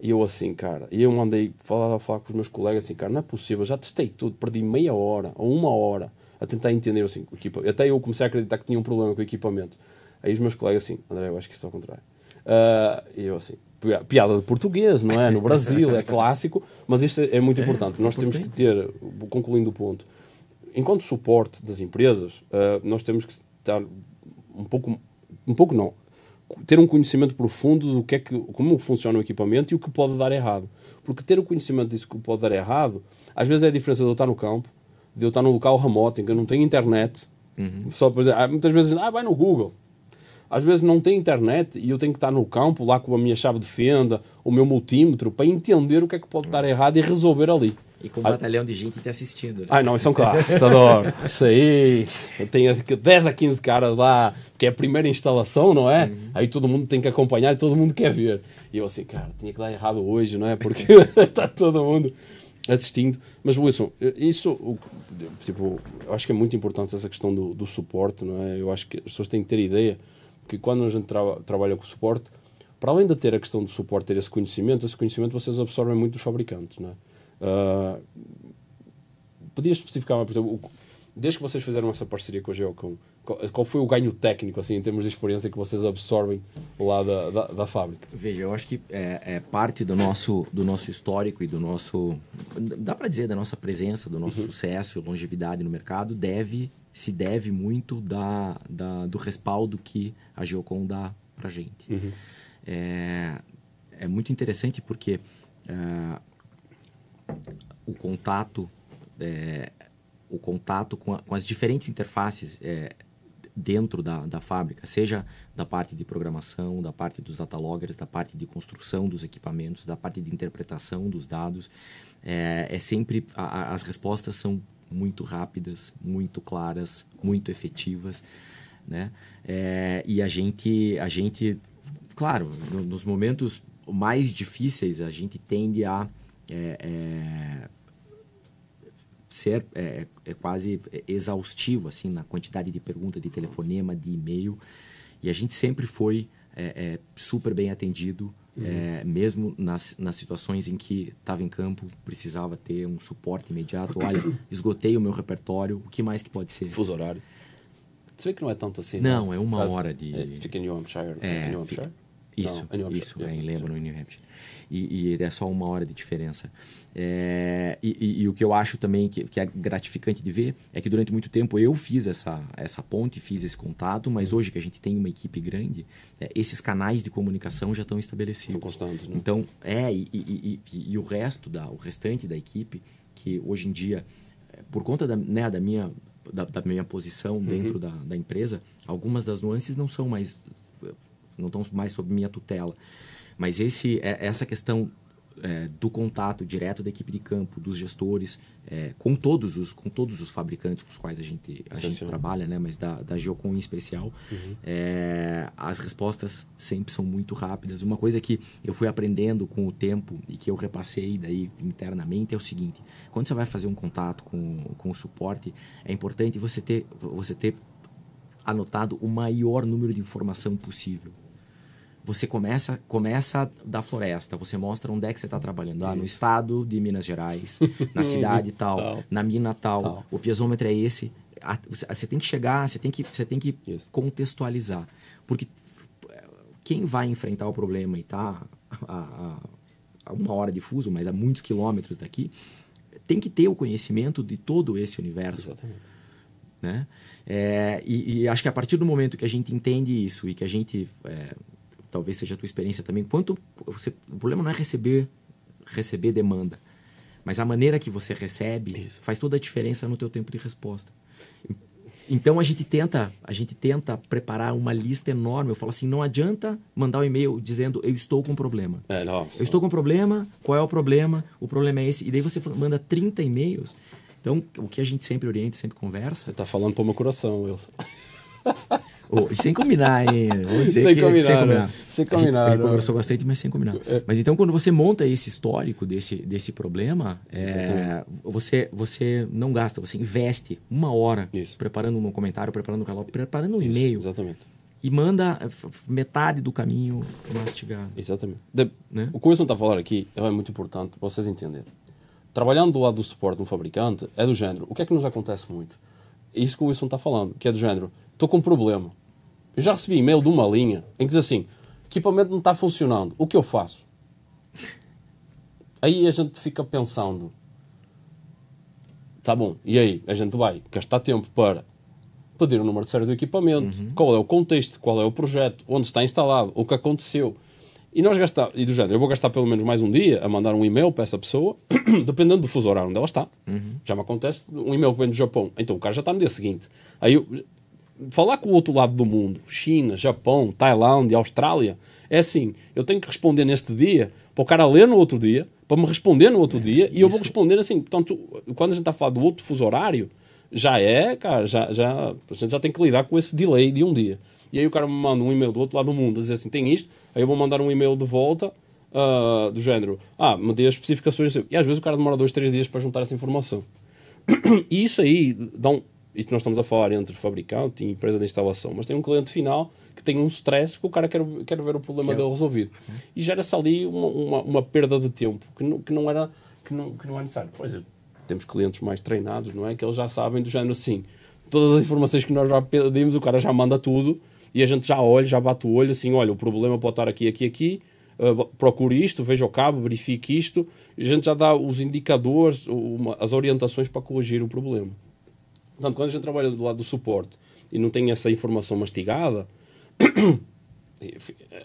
E eu assim, cara, e eu andei a falar, falar com os meus colegas assim, cara, não é possível, já testei tudo, perdi meia hora ou uma hora a tentar entender assim, equipamento até eu comecei a acreditar que tinha um problema com o equipamento. Aí os meus colegas assim, André, eu acho que isso está é ao contrário. Uh, e eu assim, piada de português, não é? No Brasil, é clássico, mas isto é muito é, importante. Nós é temos que ter, concluindo o ponto, enquanto suporte das empresas, uh, nós temos que estar um pouco, um pouco não, ter um conhecimento profundo do que é que, como funciona o equipamento e o que pode dar errado. Porque ter o conhecimento disso que pode dar errado, às vezes é a diferença de eu estar no campo, de eu estar num local remoto em que eu não tenho internet. Uhum. Só, por exemplo, muitas vezes, ah, vai no Google. Às vezes não tem internet e eu tenho que estar no campo lá com a minha chave de fenda, o meu multímetro, para entender o que é que pode uhum. estar errado e resolver ali. E com um batalhão de gente te assistindo. Né? Ah, não, isso é um clássico, adoro. Isso aí, eu tenho 10 a 15 caras lá, porque é a primeira instalação, não é? Uhum. Aí todo mundo tem que acompanhar e todo mundo quer ver. E eu assim, cara, tinha que dar errado hoje, não é? Porque está todo mundo assistindo. Mas Wilson, eh, isso, tipo, eu acho que é muito importante essa questão do, do suporte, não é? Eu acho que as pessoas têm que ter ideia que quando a gente tra trabalha com suporte, para além de ter a questão do suporte, ter esse conhecimento, esse conhecimento vocês absorvem muito dos fabricantes, não é? podia ah, podias especificar, por exemplo, desde que vocês fizeram essa parceria com a Geocom, qual, foi o ganho técnico, assim, em termos de experiência que vocês absorvem lá da, da, da fábrica? Veja, eu acho que é, é, parte do nosso, do nosso histórico e do nosso, dá para dizer, da nossa presença, do nosso uhum. sucesso e longevidade no mercado, deve, se deve muito da, da do respaldo que a Geocom dá para gente. Uhum. É, é muito interessante porque... Ah, o contato, é, o contato com, a, com, as diferentes interfaces é, dentro da, da fábrica, seja da parte de programação, da parte dos data loggers, da parte de construção dos equipamentos, da parte de interpretação dos dados, é, é sempre a, a, as respostas são muito rápidas, muito claras, muito efetivas, né? É, e a gente, a gente, claro, no, nos momentos mais difíceis a gente tende a é, é, ser é, é, quase exaustivo assim na quantidade de perguntas, de telefonema, de e-mail. E a gente sempre foi é, é super bem atendido, uhum. É, mesmo nas, nas situações em que estava em campo, precisava ter um suporte imediato. Olha, esgotei o meu repertório, o que mais que pode ser? Fuso horário. Você vê que não é tanto assim. Não, né? é uma hora de. Fica em New Hampshire. É, New Hampshire? Isso, não, isso, é, em Lembro, New Hampshire. E, e, é só uma hora de diferença. É, e, e, e, o que eu acho também que, que, é gratificante de ver é que durante muito tempo eu fiz essa, essa ponte, fiz esse contato, mas hoje que a gente tem uma equipe grande, é, esses canais de comunicação já estão estabelecidos. São constantes, né? Então, é, e, o resto, da, o restante da equipe, que hoje em dia, é, por conta da, né, da minha da, da, minha posição uhum. dentro uhum. da, da, empresa, algumas das nuances não são mais não estão mais sob minha tutela. Mas esse, é, essa questão é, do contato direto da equipe de campo, dos gestores, é, com todos os com todos os fabricantes com os quais a gente, a gente trabalha, né? Mas da, da Geocon em especial, uhum. é, as respostas sempre são muito rápidas. Uma coisa que eu fui aprendendo com o tempo e que eu repassei daí internamente é o seguinte: quando você vai fazer um contato com, com o suporte, é importante você ter você ter anotado o maior número de informação possível você começa começa da floresta, você mostra onde é que você está trabalhando. Ah, no estado de Minas Gerais, na cidade tal, tal, na mina tal, tal. O piezômetro é esse. A, você tem que chegar, você tem que, você tem que contextualizar. Porque eh, quem vai enfrentar o problema e está a, a, uma hora de fuso, mas a muitos quilômetros daqui, tem que ter o conhecimento de todo esse universo. Exatamente. Né? É, e, e, acho que a partir do momento que a gente entende isso e que a gente é, talvez seja a tua experiência também, quanto você, o problema não é receber receber demanda, mas a maneira que você recebe Isso. faz toda a diferença no teu tempo de resposta. Então a gente tenta, a gente tenta preparar uma lista enorme. Eu falo assim, não adianta mandar um e-mail dizendo eu estou com um problema. É, eu estou com um problema, qual é o problema? O problema é esse. E daí você manda 30 e-mails. Então, o que a gente sempre orienta, sempre conversa. Você está falando para o meu coração, Wilson. Oh, e sem combinar, hein? dizer sem, que, combinar, sem combinar. Né? Sem combinar. A gente, a gente conversou né? bastante, mas sem combinar. É. Mas então, quando você monta esse histórico desse, desse problema, é, você, você não gasta, você investe uma hora Isso. preparando um comentário, preparando um relógio, preparando um e-mail. Exatamente. E manda metade do caminho mastigado. Exatamente. Né? De, né? O que o Wilson está falando aqui é muito importante para vocês entenderem. Trabalhando do lado do suporte de um fabricante, é do gênero. O que é que nos acontece muito? Isso que o Wilson está falando, que é do gênero estou com um problema. Eu já recebi e-mail de uma linha em que diz assim: equipamento não está funcionando, o que eu faço? Aí a gente fica pensando: tá bom, e aí? A gente vai gastar tempo para pedir o número de série do equipamento, uhum. qual é o contexto, qual é o projeto, onde está instalado, o que aconteceu. E nós gastar, e do género, eu vou gastar pelo menos mais um dia a mandar um e-mail para essa pessoa, dependendo do fuso horário onde ela está. Uhum. Já me acontece um e-mail que vem do Japão. Então o cara já está no dia seguinte. Aí eu, falar com o outro lado do mundo, China, Japão, Tailândia, Austrália, é assim, eu tenho que responder neste dia, para o cara ler no outro dia, para me responder no outro é, dia, e eu vou responder assim, portanto, quando a gente está a falar do outro fuso horário, já é, cara, já, já, a gente já tem que lidar com esse delay de um dia. E aí o cara me manda um e-mail do outro lado do mundo a dizer assim, tem isto, aí eu vou mandar um e-mail de volta, uh, do género, ah, me dê as especificações, e às vezes o cara demora dois, três dias para juntar essa informação. e isso aí dá um, e que nós estamos a falar entre fabricante e empresa de instalação, mas tem um cliente final que tem um stress porque o cara quer, quer ver o problema que dele resolvido. Uhum. E gera-se ali uma, uma, uma, perda de tempo que não, que não era que não, que não é necessário. Pois é, temos clientes mais treinados, não é? Que eles já sabem do género assim. Todas as informações que nós já pedimos, o cara já manda tudo e a gente já olha, já bate o olho assim, olha, o problema pode estar aqui, aqui, aqui, uh, procure isto, veja o cabo, verifique isto, e a gente já dá os indicadores, uma, as orientações para corrigir o problema. Portanto, quando a gente trabalha do lado do suporte e não tem essa informação mastigada, é, é,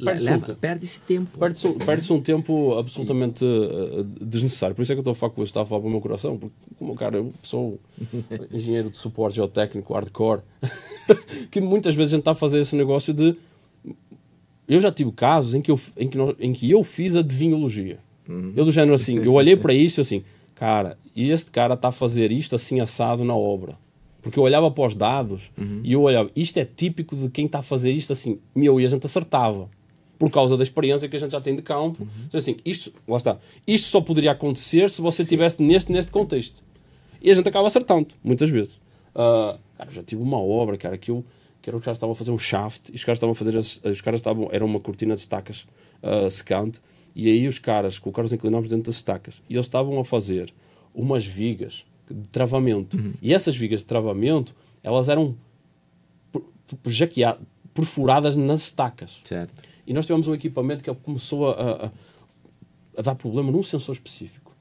perde-se perde tempo. Perde-se um, um tempo absolutamente eh, eh, desnecessário. Por isso é que eu estou a falar com está a falar para o meu coração, porque, como cara, é eu sou engenheiro de suporte geotécnico, hardcore, que muitas vezes a gente está a fazer esse negócio de. Eu já tive casos em que eu, em que, em que eu fiz a Uhum. Eu do género assim, eu olhei para isso assim, cara, e este cara está a fazer isto assim assado na obra. Porque eu olhava para os dados uhum. e eu olhava, isto é típico de quem está a fazer isto assim. Meu, e a gente acertava. Por causa da experiência que a gente já tem de campo. Uhum. Então, assim, isto, lá está. Isto só poderia acontecer se você estivesse neste, neste contexto. E a gente acaba acertando, muitas vezes. Uh, cara, eu já tive uma obra, cara, que eu que era o que os caras estavam a fazer um shaft, e os caras estavam a fazer, os caras estavam, era uma cortina de estacas uh, secante, e aí os caras colocaram os inclinados dentro das estacas, e eles estavam a fazer umas vigas de travamento. Uhum. E essas vigas de travamento, elas eram perfuradas nas estacas. Certo. E nós tivemos um equipamento que começou a, a, a dar problema num sensor específico.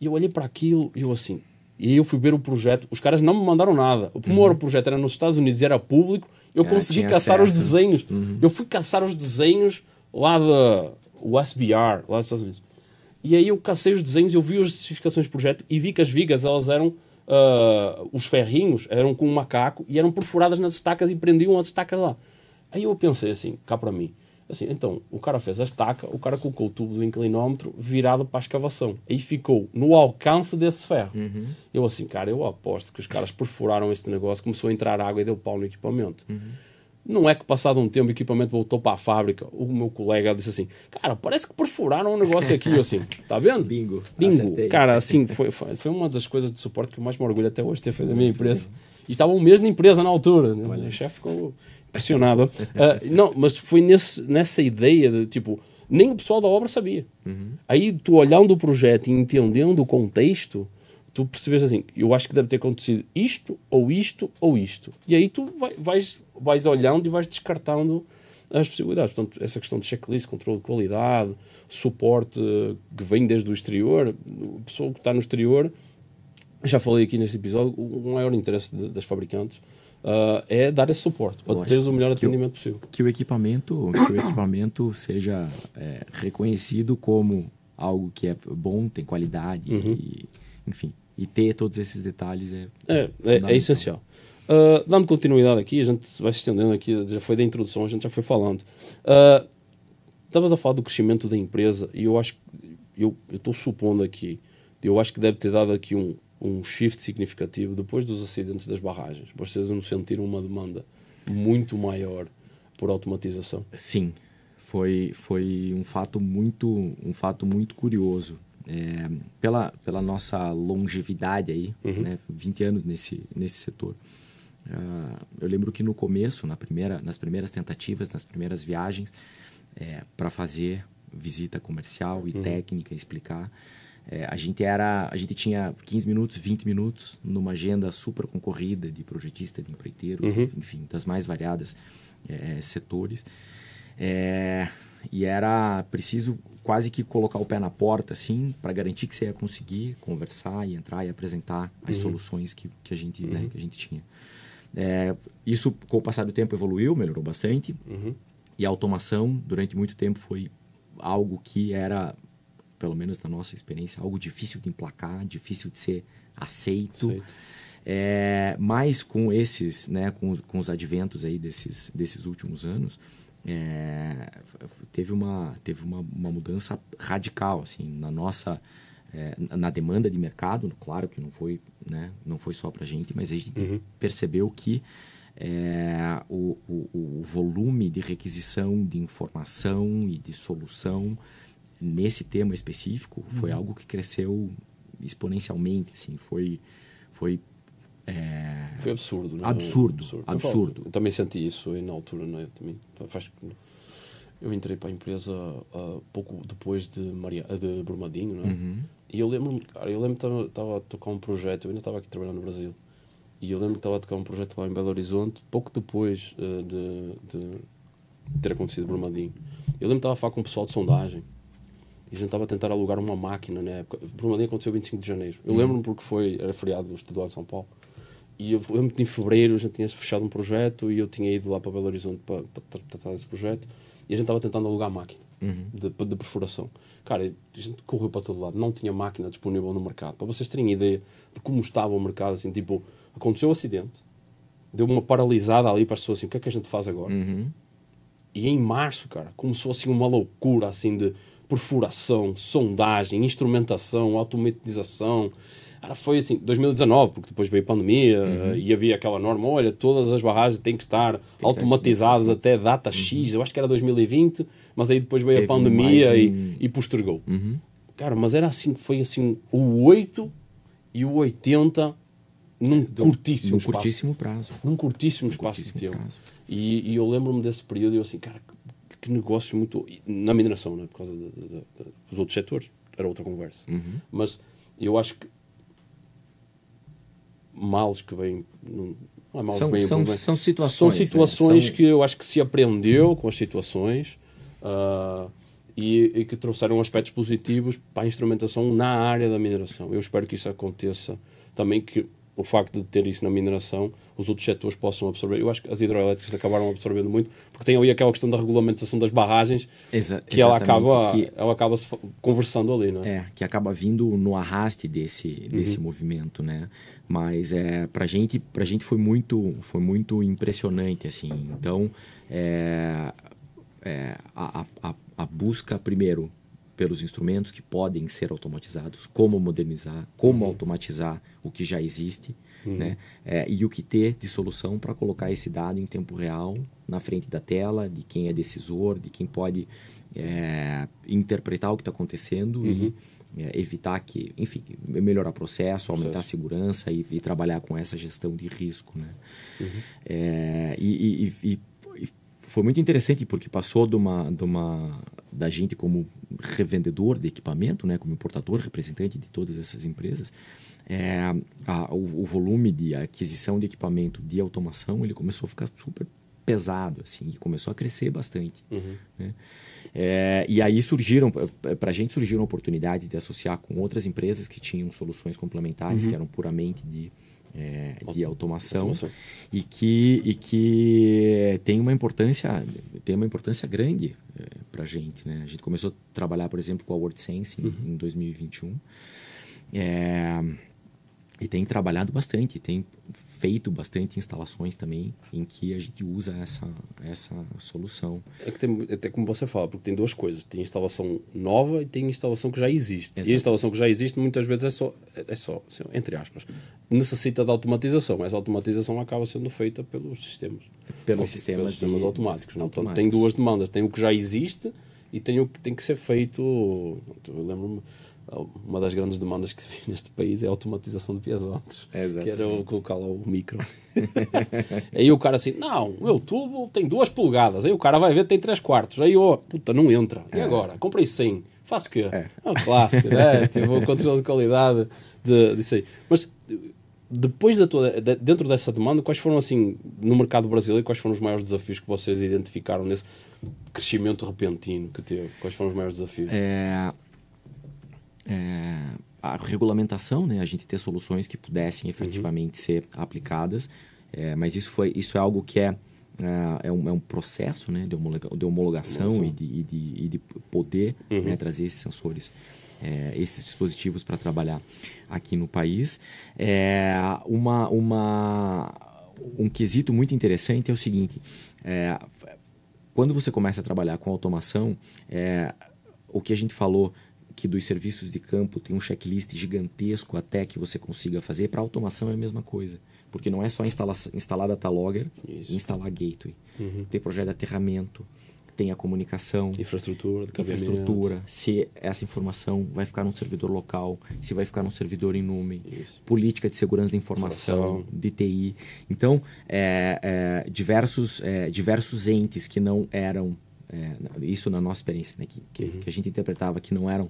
E eu olhei para aquilo e eu assim... E eu fui ver o projeto. Os caras não me mandaram nada. O primeiro uhum. projeto era nos Estados Unidos, era público. Eu é, consegui caçar os desenhos. Uhum. Eu fui caçar os desenhos lá da USBR, lá dos Estados Unidos. E aí eu cacei os desenhos, eu vi as especificações do projeto e vi que as vigas elas eram uh, os ferrinhos eram com um macaco e eram perfuradas nas estacas e prendiam as estacas lá. Aí eu pensei assim, cá para mim, assim, então o cara fez a estaca, o cara colocou o tubo do inclinómetro virado para a escavação. Aí ficou no alcance desse ferro. Uhum. Eu assim, cara, eu aposto que os caras perfuraram este negócio, começou a entrar água e deu pau no equipamento. Uhum. Não é que passado um tempo o equipamento voltou para a fábrica. O meu colega disse assim: Cara, parece que perfuraram um negócio aqui, assim. Tá vendo? Bingo. Bingo. Acertei. Cara, assim, foi, foi uma das coisas de suporte que eu mais me orgulho até hoje ter feito na minha empresa. E estava o mesmo na empresa na altura. Né? O chefe ficou impressionado. Uh, não, mas foi nesse, nessa ideia de tipo. Nem o pessoal da obra sabia. Uhum. Aí tu olhando o projeto e entendendo o contexto, tu percebes assim, eu acho que deve ter acontecido isto, ou isto, ou isto. E aí tu vai, vais vais olhando e vais descartando as possibilidades. Portanto, essa questão de checklist, controle de qualidade, suporte eh, que vem desde o exterior, a pessoa que está no exterior, já falei aqui neste episódio, o maior interesse de, das fabricantes uh, é dar esse suporte, para teres o melhor atendimento o, possível. Que o equipamento, que o equipamento seja é, reconhecido como algo que é bom, tem qualidade, uhum. e, enfim. E ter todos esses detalhes é. É, é, é essencial. Ah, dando continuidade aqui, a gente vai se estendendo aqui, já foi da introdução, a gente já foi falando. Uh, estavas a falar do crescimento da empresa e eu acho que, eu estou supondo aqui, eu acho que deve ter dado aqui um, um shift significativo depois dos acidentes das barragens. Vocês não sentiram uma demanda muito maior por automatização? Sim, foi, foi um fato muito um fato muito curioso. É, pela, pela nossa longevidade aí, uhum. né, 20 anos nesse, nesse setor. Uh, eu lembro que no começo, na primeira, nas primeiras tentativas, nas primeiras viagens, é, para fazer visita comercial e uhum. técnica, explicar, é, a gente era, a gente tinha 15 minutos, 20 minutos numa agenda super concorrida de projetista, de empreiteiro, uhum. enfim, das mais variadas é, é setores. É, e era preciso quase que colocar o pé na porta, assim, para garantir que você ia conseguir conversar e entrar e apresentar as uhum. soluções que, que, a gente, né, uhum. que a gente tinha. É, isso, com o passar do tempo, evoluiu, melhorou bastante. Uhum. E a automação, durante muito tempo, foi algo que era, pelo menos na nossa experiência, algo difícil de emplacar, difícil de ser aceito. É, mas com esses, né, com, com os adventos aí desses, desses últimos anos, é, teve, uma, teve uma, uma mudança radical assim, na nossa é, na demanda de mercado, claro que não foi, né, não foi só para a gente, mas a gente uhum. percebeu que é, o, o, o, volume de requisição de informação e de solução nesse tema específico foi uhum. algo que cresceu exponencialmente, assim, foi foi é... foi absurdo, né? absurdo, absurdo, absurdo. Eu, eu, também senti isso na altura, não é? Também então, faz eu entrei para a empresa uh, pouco depois de, Maria, de Brumadinho, não né? Uhum. E eu lembro-me, cara, eu lembro que estava a tocar um projeto, eu ainda estava aqui trabalhando no Brasil, e eu lembro que estava a tocar um projeto lá em Belo Horizonte, pouco depois uh, de, de, ter acontecido Brumadinho. Eu lembro que estava a falar com um pessoal de sondagem, e a gente estava a tentar alugar uma máquina na né, época. Brumadinho aconteceu 25 de janeiro. Eu hum. lembro-me porque foi, era feriado estadual de São Paulo. E eu lembro que em fevereiro a gente tinha fechado um projeto e eu tinha ido lá para Belo Horizonte para, para tratar desse projeto. E a gente estava tentando alugar a máquina uhum. de, de perfuração. Cara, a gente correu para todo lado, não tinha máquina disponível no mercado. Para vocês terem ideia de como estava o mercado, assim, tipo, aconteceu um acidente, deu uma paralisada ali para as pessoas, assim, o que é que a gente faz agora? Uhum. E em março, cara, começou assim uma loucura, assim, de perfuração, sondagem, instrumentação, automatização. Cara, foi assim, 2019, porque depois veio a pandemia uhum. e havia aquela norma, olha, todas as barragens têm que estar Tem automatizadas que até data uhum. X, eu acho que era 2020, mas aí depois veio Teve a pandemia um... e, e, postergou. Uhum. Cara, mas era assim, foi assim, o 8 e o 80 num Do, curtíssimo, num espaço, curtíssimo prazo. Num curtíssimo num espaço curtíssimo de tempo. E, e eu lembro-me desse período e eu assim, cara, que, que negócio muito... Na mineração, né, por causa de, de, de, dos outros setores, era outra conversa. Uhum. Mas eu acho que males que vêm... Não é são, vêm, são, são situações. São né? situações né? que eu acho que se aprendeu com as situações uh, e, e, que trouxeram aspectos positivos para a instrumentação na área da mineração. Eu espero que isso aconteça também, que o facto de ter isso na mineração, os outros setores possam absorver. Eu acho que as hidroelétricas acabaram absorvendo muito, porque tem ali aquela questão da regulamentação das barragens, Exa que ela acaba, que, ela acaba se conversando ali, não né? É, que acaba vindo no arraste desse, uhum. desse uhum. movimento, né? Mas é, para gente, pra gente foi muito, foi muito impressionante, assim. Então, é, é, a, a, a busca, primeiro, pelos instrumentos que podem ser automatizados, como modernizar, como uhum. automatizar o que já existe, uhum. né? É, e o que ter de solução para colocar esse dado em tempo real na frente da tela, de quem é decisor, de quem pode é, interpretar o que está acontecendo uhum. e é, evitar que, enfim, melhorar o processo, aumentar a segurança e, e, trabalhar com essa gestão de risco, né? Uhum. É, e, e, e foi muito interessante porque passou de uma, de uma da gente como revendedor de equipamento, né, como importador, representante de todas essas empresas, é, a, o, o, volume de aquisição de equipamento de automação ele começou a ficar super pesado assim e começou a crescer bastante uhum. né? é, e aí surgiram é, para a gente surgiram oportunidades de associar com outras empresas que tinham soluções complementares uhum. que eram puramente de é, de automação, automação, E, que, e que tem uma importância tem uma importância grande é, para a gente. Né? A gente começou a trabalhar, por exemplo, com a WordSense uhum. em 2021. É, e tem trabalhado bastante, tem feito bastante instalações também em que a gente usa essa, essa solução. É que tem, é até como você fala, porque tem duas coisas: tem instalação nova e tem instalação que já existe. Exato. E a instalação que já existe muitas vezes é só, é só assim, entre aspas, necessita de automatização, mas a automatização acaba sendo feita pelos sistemas. Pelos sistemas, pelos sistemas de... automáticos. Não? Automáticos. tem duas demandas: tem o que já existe e tem o que tem que ser feito. Eu lembro-me uma das grandes demandas que vi neste país é a automatização de piezontes, é, que era o colocá lá o micro. aí o cara assim, não, o meu tubo tem duas polegadas, aí o cara vai ver tem três quartos, aí oh, puta, não entra, e é. agora? Comprei 100, faço o quê? É, é um clássico, né? tipo, o controle de qualidade de, disso aí. Mas depois da tua, de, dentro dessa demanda, quais foram assim, no mercado brasileiro, quais foram os maiores desafios que vocês identificaram nesse crescimento repentino que teve? Quais foram os maiores desafios? É é, a regulamentação, né? A gente ter soluções que pudessem uhum. efetivamente uhum. ser aplicadas. É, mas isso, foi, isso é algo que é, é, é um, é um processo né, de, homologa, de homologação, homologação. E, de, e, de, e, de, poder né, uhum. né, trazer esses sensores, é, esses dispositivos para trabalhar aqui no país. É, uma, uma, um quesito muito interessante é o seguinte: é, quando você começa a trabalhar com automação, é, o que a gente falou que dos serviços de campo tem um checklist gigantesco até que você consiga fazer. Para automação é a mesma coisa. Porque não é só instalar, instalar data logger Isso. e instalar gateway. Uhum. Tem projeto de aterramento, tem a comunicação. Infraestrutura. Infraestrutura. Se essa informação vai ficar num servidor local, se vai ficar num servidor em nuvem. Política de segurança da informação, dti Então, é, é, diversos, é, diversos entes que não eram é, isso na nossa experiência, né, que, que, uhum. que, a gente interpretava que não eram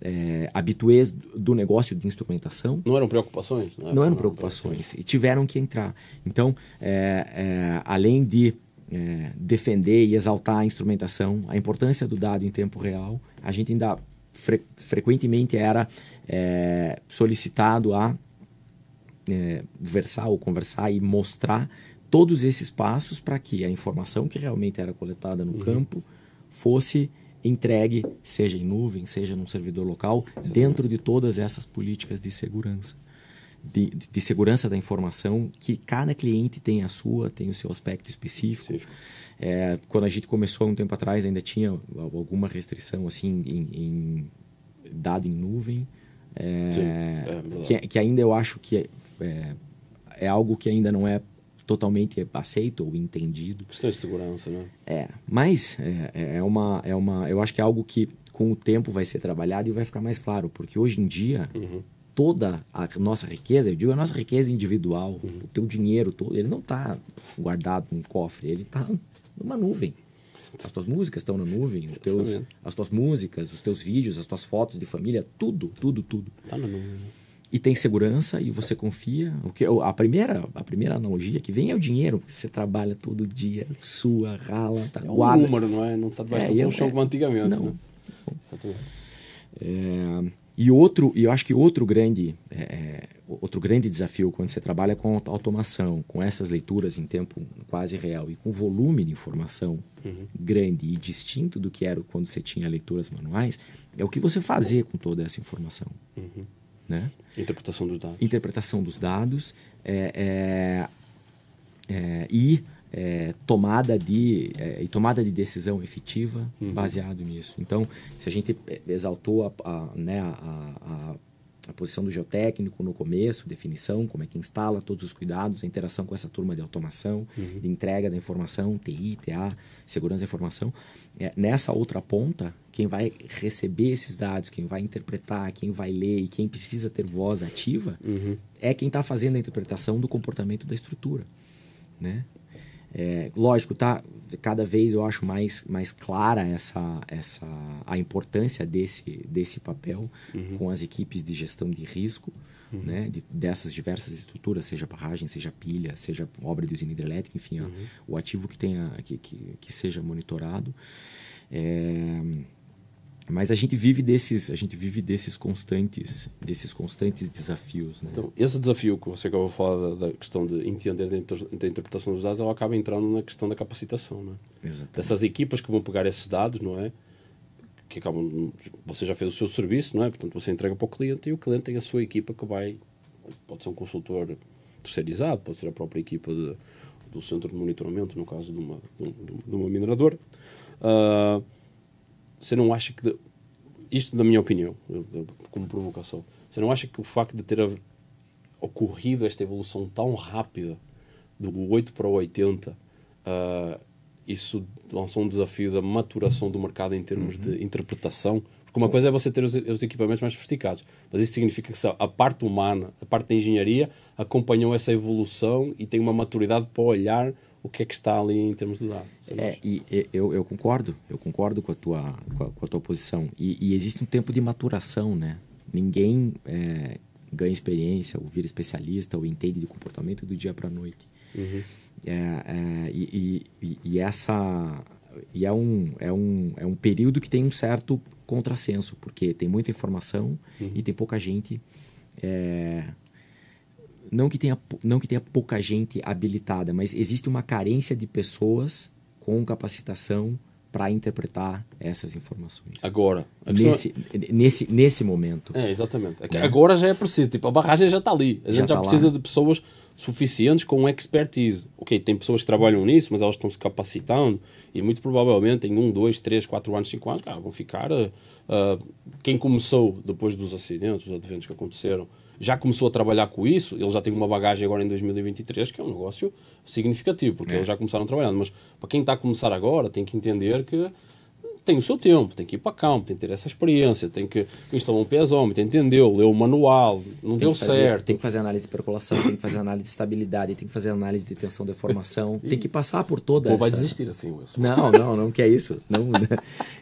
é, habituês do negócio de instrumentação. Não eram preocupações? Não, é não eram não, preocupações e tiveram que entrar. Então, é, é além de é, defender e exaltar a instrumentação, a importância do dado em tempo real, a gente ainda fre frequentemente era solicitado a versar ou conversar e mostrar todos esses passos para que a informação que realmente era coletada no uhum. campo fosse entregue, seja em nuvem, seja num servidor local, dentro de todas essas políticas de segurança. De, de, segurança da informação, que cada cliente tem a sua, tem o seu aspecto específico. É, quando a gente começou um tempo atrás, ainda tinha alguma restrição assim em, em dado em nuvem, é, Sim, é, é que, que, ainda eu acho que é, é, é algo que ainda não é totalmente aceito ou entendido. Questão de segurança, né? É, mas é, é, é, uma, é uma, eu acho que é algo que com o tempo vai ser trabalhado e vai ficar mais claro, porque hoje em dia uhum. toda a nossa riqueza, eu digo a nossa riqueza individual, uhum. o teu dinheiro todo, ele não está guardado num cofre, ele está numa nuvem. As tuas músicas estão na nuvem, os teus, as tuas músicas, os teus vídeos, as tuas fotos de família, tudo, tudo, tudo. Está na nuvem. Né? e tem segurança e você confia. O que a primeira, a primeira analogia que vem é o dinheiro, você trabalha todo dia, sua, rala, tá, é um número, não é? Não está debaixo é, do colchão é, como antigamente, não. né? É, e outro, e eu acho que outro grande, é, é outro grande desafio quando você trabalha com automação, com essas leituras em tempo quase real e com volume de informação uhum. grande e distinto do que era quando você tinha leituras manuais, é o que você fazer com toda essa informação. Uhum. Né? Interpretação dos dados. Interpretação dos dados é, é, é e é, tomada de é, e tomada de decisão efetiva uhum. baseado nisso. Então, se a gente exaltou a, a, né, a, a a posição do geotécnico no começo, definição, como é que instala, todos os cuidados, a interação com essa turma de automação, uhum. de entrega da informação, TI, TA, segurança da informação. É, nessa outra ponta, quem vai receber esses dados, quem vai interpretar, quem vai ler e quem precisa ter voz ativa, uhum. é quem está fazendo a interpretação do comportamento da estrutura. Né? É, lógico, tá? Cada vez eu acho mais, mais clara essa, essa a importância desse, desse papel uhum. com as equipes de gestão de risco, uhum. né? De, dessas diversas estruturas, seja barragem, seja pilha, seja obra de usina hidrelétrica, enfim, uhum. o ativo que tenha que, que, que seja monitorado. É, mas a gente vive desses, a gente vive desses constantes, desses constantes desafios, né? Então, esse desafio que você acabou de falar da, da questão de entender da, interpretação dos dados, ela acaba entrando na questão da capacitação, né? Exatamente. Dessas equipas que vão pegar esses dados, não é? que acabam, você já fez o seu serviço, não é? Portanto, você entrega para o cliente e o cliente tem a sua equipa que vai, pode ser um consultor terceirizado, pode ser a própria equipa de, do centro de monitoramento, no caso de uma, de uma, de uma mineradora. Uh, você não acha que. De, isto, na minha opinião, como provocação, você não acha que o facto de ter ocorrido esta evolução tão rápida, do 8 para o 80, uh, ah, isso lançou um desafio da maturação do mercado em termos uhum. de interpretação? Porque uma coisa é você ter os, os, equipamentos mais sofisticados, mas isso significa que a parte humana, a parte da engenharia, acompanhou essa evolução e tem uma maturidade para olhar o que é que está ali em termos de dado. É, é e, eu, eu, concordo, eu concordo com a tua, com a, com a tua posição. E, e, existe um tempo de maturação, né? Ninguém é, ganha experiência ou vira especialista ou entende de comportamento do dia para a noite. Uhum. É, é, e, e, e, essa e é um, é, um, é um período que tem um certo contrassenso, porque tem muita informação uhum. e tem pouca gente é, não que tenha não que tenha pouca gente habilitada, mas existe uma carência de pessoas com capacitação para interpretar essas informações. Agora. É nesse, é... nesse, nesse momento. É, exatamente. É. Né? Agora já é preciso. Tipo, a barragem já está ali. A gente já, já tá precisa lá. de pessoas suficientes com expertise. Ok, tem pessoas que trabalham nisso, mas elas estão se capacitando e muito provavelmente em um, dois, três, quatro anos, cinco anos, cara, vão ficar... Uh, quem começou depois dos acidentes, dos eventos que aconteceram, já começou a trabalhar com isso, ele já tem uma bagagem agora em 2023 que é um negócio significativo, porque é. eles já começaram a trabalhar. Mas para quem está a começar agora, tem que entender que tem o seu tempo, tem que ir para campo, tem que ter essa experiência, tem que instalar um pesômetro, entendeu, leu o manual, não tem deu fazer, certo. Tem que fazer análise de percolação, tem que fazer análise de estabilidade, tem que fazer análise de tensão deformação, tem que passar por toda Pô, essa... vai desistir assim, Wilson. Não, não, não, que é isso. Não, né?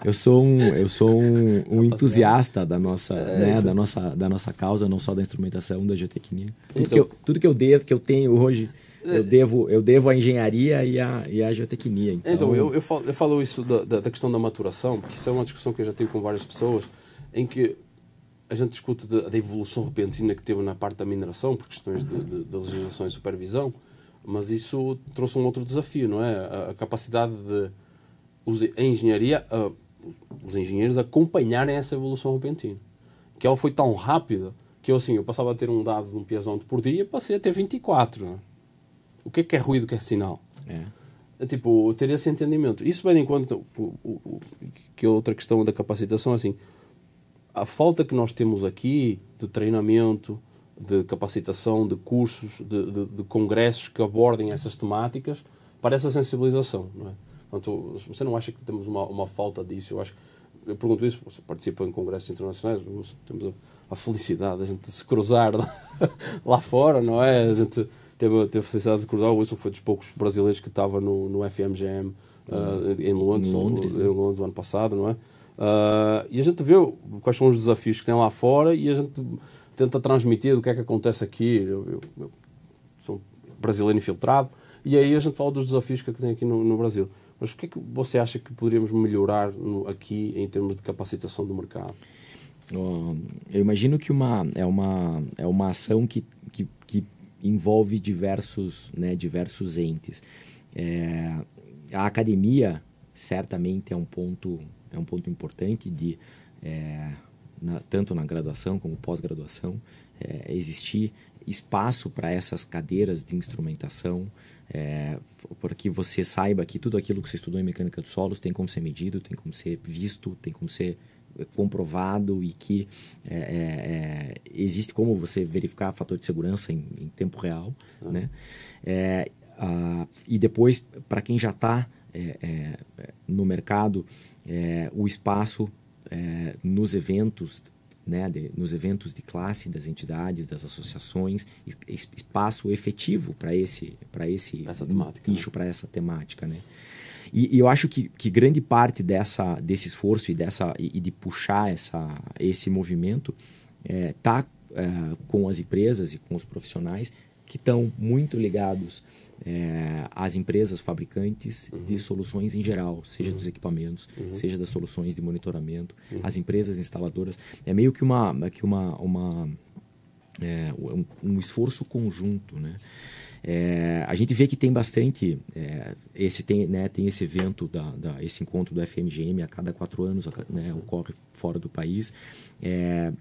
eu sou um, eu sou um, um tá entusiasta da nossa, é, né, então... da, nossa, da nossa causa, não só da instrumentação, da geotecnia. Tudo, então... que, eu, tudo que eu devo, que eu tenho hoje eu devo, eu devo a engenharia e a, e a geotecnia. Então, então eu, eu, falo, eu falo isso da, da, questão da maturação, porque isso é uma discussão que eu já tive com várias pessoas, em que a gente discute da, evolução repentina que teve na parte da mineração, por questões de, de, de legislação e supervisão, mas isso trouxe um outro desafio, não é? A, a capacidade de a engenharia, a, os engenheiros acompanharem essa evolução repentina. Que ela foi tão rápida que eu, assim, eu passava a ter um dado de um piazonte por dia, passei a ter 24, não é? o que é que é ruído, o que é sinal. É. é tipo, ter esse entendimento. Isso bem em conta, o, o, o, que é outra questão da capacitação, assim, a falta que nós temos aqui de treinamento, de capacitação, de cursos, de, de, de congressos que abordem essas temáticas para essa sensibilização, não é? Portanto, você não acha que temos uma, uma falta disso? Eu acho eu pergunto isso, você participa em congressos internacionais, temos a, a felicidade de a gente se cruzar lá, lá fora, não é? A gente teve, teve a felicidade de acordar. o Wilson foi dos poucos brasileiros que estava no, no FMGM uh, hum. eh, em Londres, Londres no, né? em Londres, ano passado, não é? Uh, e a gente vê quais são os desafios que tem lá fora e a gente tenta transmitir do que é que acontece aqui. Eu, eu, eu sou brasileiro infiltrado e aí a gente fala dos desafios que é tem aqui no, no Brasil. Mas o que é que você acha que poderíamos melhorar no, aqui em termos de capacitação do mercado? Eu imagino que uma, é, uma, é uma ação que, que, que envolve diversos, né, diversos entes. É, a academia certamente é um ponto, é um ponto importante de é, na, tanto na graduação como pós-graduação é, existir espaço para essas cadeiras de instrumentação, é, para que você saiba que tudo aquilo que você estudou em mecânica dos solos tem como ser medido, tem como ser visto, tem como ser comprovado e que é, é, é, existe como você verificar fator de segurança em, em tempo real, né? É, a, e depois, para quem já está é, é, no mercado, o espaço nos eventos né, de, nos eventos de classe das entidades, das associações, espaço efetivo para esse para esse nicho, né? para essa temática, né? E, e eu acho que, que, grande parte dessa, desse esforço e, dessa, e, de puxar essa, esse movimento está é, tá, é, com as empresas e com os profissionais que estão muito ligados é, às empresas fabricantes uhum. de soluções em geral, seja uhum. dos equipamentos, uhum. seja das soluções de monitoramento, uhum. as empresas instaladoras. É meio que uma, que uma, uma é, um, um, esforço conjunto, né? É, a gente vê que tem bastante é, esse tem, né, tem esse evento da, da, esse encontro do FMGM a cada quatro anos, né, ocorre fora do país. É,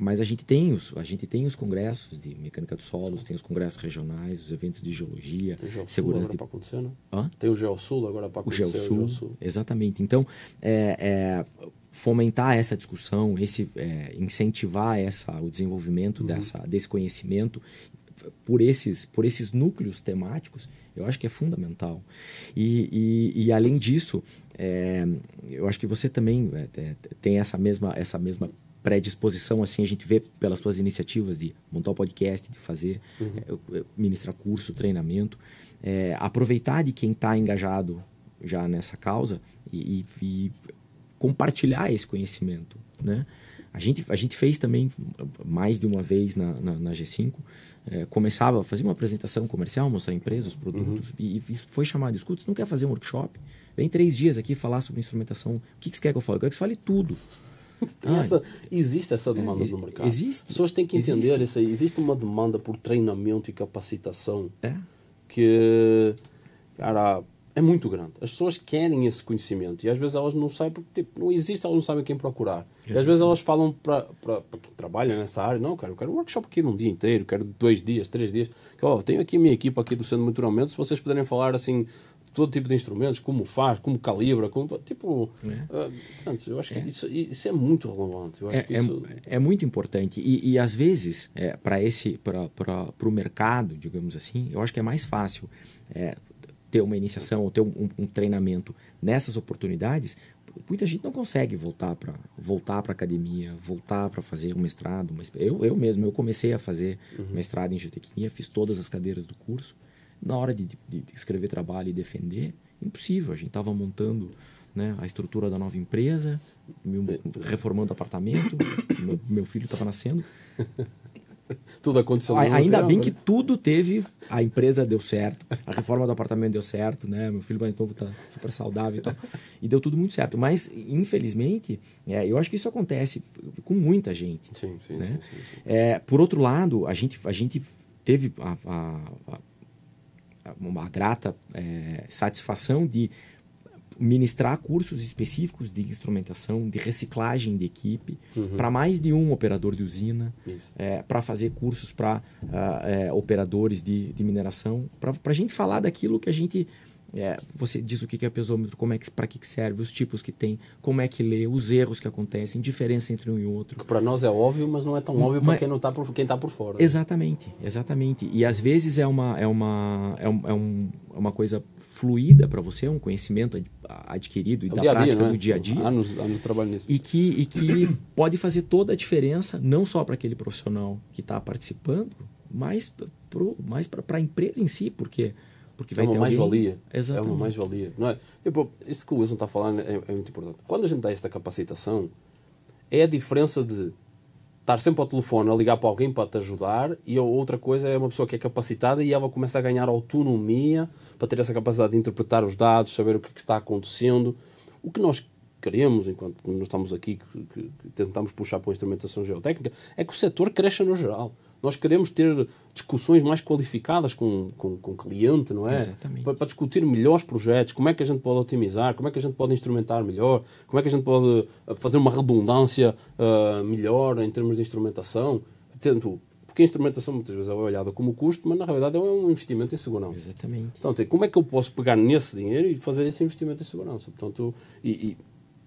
mas a gente tem os a gente tem os congressos de mecânica dos solos, tem os congressos regionais, os eventos de geologia, tem segurança de... acontecer, né? Hã? Tem o GeoSul agora para acontecer. O GeoSul, o GeoSul. exatamente. Então, é, é, fomentar essa discussão, esse é, incentivar essa o desenvolvimento uhum. dessa desse conhecimento por esses, por esses núcleos temáticos, eu acho que é fundamental. E, e, e além disso, é, eu acho que você também é, tem essa mesma, essa mesma predisposição, assim, a gente vê pelas suas iniciativas de montar o um podcast, de fazer, uhum. é, ministrar curso, treinamento, aproveitar de quem está engajado já nessa causa e, e compartilhar esse conhecimento, né? A gente, a gente fez também mais de uma vez na, na, na G5 eh, começava a fazer uma apresentação comercial, mostrar empresas, produtos, uhum. e, e, foi chamado, escuta, você não quer fazer um workshop? Vem três dias aqui falar sobre instrumentação. O que, que você quer que eu fale? Eu quero que você fale tudo. Ah, essa, existe essa é, demanda é, no mercado. Existe. As pessoas têm que entender existe. isso aí. Existe uma demanda por treinamento e capacitação é. que, cara, é muito grande. As pessoas querem esse conhecimento e às vezes elas não sabem porque tipo, não existe, elas não sabem quem procurar. E às vezes elas falam para, para, quem trabalha nessa área: não, cara, eu quero um workshop aqui num dia inteiro, quero dois dias, três dias. Que, oh, tenho aqui a minha equipa aqui do Centro Naturalmente, se vocês puderem falar assim todo tipo de instrumentos, como faz, como calibra, como, tipo, é. uh, portanto, eu acho que é. Isso, isso, é muito relevante. Eu acho é, que é, isso... é, é muito importante e, e às vezes é, para esse para o mercado, digamos assim, eu acho que é mais fácil é, ter uma iniciação ou ter um, um treinamento nessas oportunidades, muita gente não consegue voltar para voltar para academia, voltar para fazer um mestrado. Mas eu, eu mesmo, eu comecei a fazer uhum. mestrado em geotecnia, fiz todas as cadeiras do curso. Na hora de, de, de escrever trabalho e defender, impossível. A gente estava montando né, a estrutura da nova empresa, é. reformando apartamento, meu, meu filho estava nascendo. tudo aconteceu no Ainda bem né? que tudo teve. A empresa deu certo, a reforma do apartamento deu certo, né? Meu filho mais novo tá super saudável e tal. E deu tudo muito certo. Mas, infelizmente, é, eu acho que isso acontece com muita gente. Sim, sim, né? sim, sim, sim. É, por outro lado, a gente, a gente teve a, a, a uma grata é, satisfação de ministrar cursos específicos de instrumentação, de reciclagem de equipe, uhum. para mais de um operador de usina, é, para fazer cursos para uh, ah, é, operadores de, de mineração, para a gente falar daquilo que a gente. É, você diz o que é pesômetro, como é que para que serve, os tipos que tem, como é que lê, os erros que acontecem, diferença entre um e outro. Para nós é óbvio, mas não é tão hum, óbvio para quem não tá por quem está por fora. Né? Exatamente, né? exatamente. E às vezes é uma é uma é, um, é um, é uma coisa fluida para você, é um conhecimento adquirido e é da dia prática dia, né? do dia a dia. Anos, anos trabalhando nisso. E que, e que pode fazer toda a diferença, não só para aquele profissional que está participando, mas para a empresa em si, porque porque vai é uma ter mais-valia. É uma mais-valia. é? isso que o Wilson está falando é, é, muito importante. Quando a gente dá esta capacitação, é a diferença de estar sempre ao telefone a ligar para alguém para te ajudar e outra coisa é uma pessoa que é capacitada e ela começa a ganhar autonomia para ter essa capacidade de interpretar os dados, saber o que, é que está acontecendo. O que nós queremos, enquanto nós estamos aqui, que, que, que tentamos puxar para a instrumentação geotécnica, é que o setor cresça no geral. Nós queremos ter discussões mais qualificadas com, com, com o cliente, não é? Exatamente. Para, para, discutir melhores projetos, como é que a gente pode otimizar, como é que a gente pode instrumentar melhor, como é que a gente pode eh, fazer uma redundância uh, melhor em termos de instrumentação. Portanto, porque a instrumentação muitas vezes é olhada como custo, mas na realidade é um investimento em segurança. Exatamente. Portanto, como é que eu posso pegar nesse dinheiro e fazer esse investimento em segurança? Portanto, e, e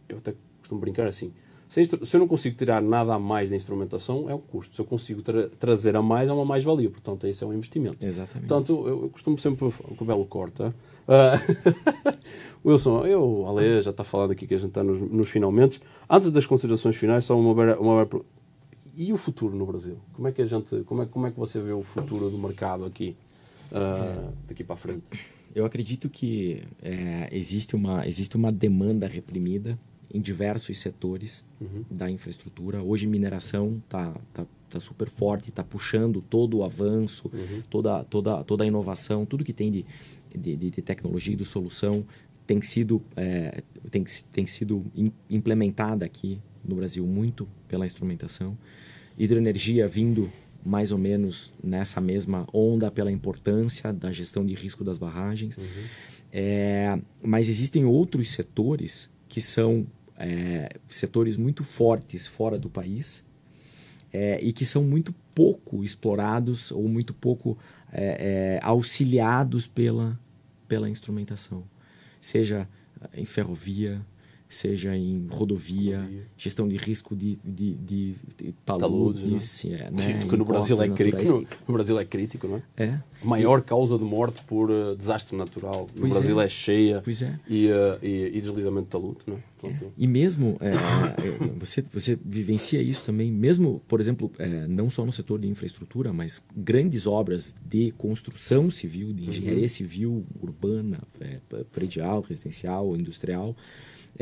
eu até costumo brincar assim, se, se eu não consigo tirar nada a mais da instrumentação, é um custo. Se eu consigo tra trazer a mais, é uma mais-valia. Portanto, esse é um investimento. Exatamente. Portanto, eu, eu costumo sempre, o Belo corta. Uh, Wilson, eu, a Leia já está falando aqui que a gente está nos, nos finalmente. Antes das considerações finais, só uma, beira, uma E o futuro no Brasil? Como é que a gente, como é, como é que você vê o futuro do mercado aqui, uh, daqui para frente? Eu acredito que é, existe, uma, existe uma demanda reprimida em diversos setores uhum. da infraestrutura. Hoje, mineração está tá, tá super forte, está puxando todo o avanço, uhum. toda, toda, toda a inovação, tudo que tem de, de, de tecnologia e de solução tem sido, é, tem, tem sido implementada aqui no Brasil muito pela instrumentação. Hidroenergia vindo mais ou menos nessa mesma onda pela importância da gestão de risco das barragens. Uhum. É, mas existem outros setores que são é, setores muito fortes fora do país é, e que são muito pouco explorados ou muito pouco é, é auxiliados pela, pela instrumentação, seja em ferrovia, seja em rodovia, rodovia, gestão de risco de, de, de, de taludes, né? é, né? no Brasil é crítico, no, Brasil é crítico, não é? É. Maior e... causa de morte por uh, desastre natural. No pois Brasil é. é cheia é. E, uh, e, e, deslizamento de talude, não é? É. E mesmo eh, você você vivencia isso também, mesmo por exemplo não só no setor de infraestrutura, mas grandes obras de construção civil, de uhum. engenharia uhum. civil urbana, predial, residencial, industrial